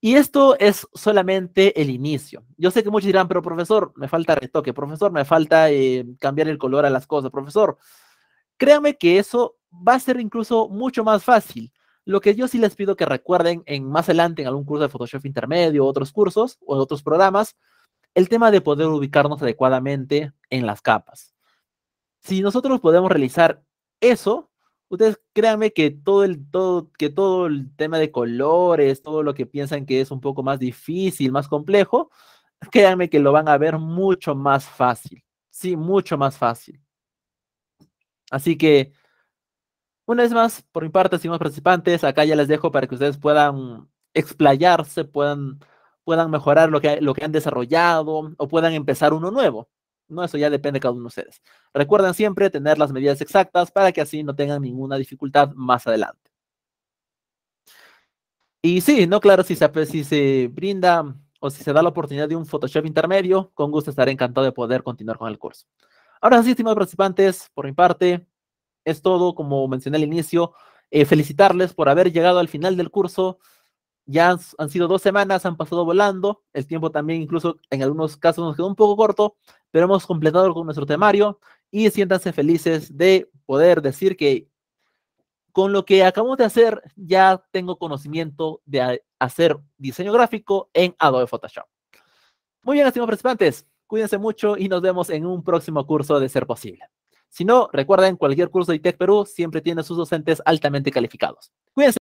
Y esto es solamente el inicio. Yo sé que muchos dirán, pero profesor, me falta retoque, profesor, me falta eh, cambiar el color a las cosas, profesor. Créanme que eso va a ser incluso mucho más fácil. Lo que yo sí les pido que recuerden en más adelante, en algún curso de Photoshop intermedio, otros cursos o en otros programas, el tema de poder ubicarnos adecuadamente en las capas. Si nosotros podemos realizar eso, ustedes créanme que todo el, todo, que todo el tema de colores, todo lo que piensan que es un poco más difícil, más complejo, créanme que lo van a ver mucho más fácil. Sí, mucho más fácil. Así que, una vez más, por mi parte, más participantes. Acá ya les dejo para que ustedes puedan explayarse, puedan, puedan mejorar lo que, lo que han desarrollado o puedan empezar uno nuevo. No, eso ya depende de cada uno de ustedes. Recuerden siempre tener las medidas exactas para que así no tengan ninguna dificultad más adelante. Y sí, no, claro, si se, si se brinda o si se da la oportunidad de un Photoshop intermedio, con gusto estaré encantado de poder continuar con el curso. Ahora sí, estimados participantes, por mi parte, es todo. Como mencioné al inicio, eh, felicitarles por haber llegado al final del curso. Ya han, han, sido dos semanas, han pasado volando. El tiempo también, incluso en algunos casos, nos quedó un poco corto, pero hemos completado con nuestro temario y siéntanse felices de poder decir que con lo que acabamos de hacer ya tengo conocimiento de hacer diseño gráfico en Adobe Photoshop. Muy bien, estimados participantes, cuídense mucho y nos vemos en un próximo curso de Ser Posible. Si no, recuerden, cualquier curso de ITEC Perú siempre tiene sus docentes altamente calificados. Cuídense.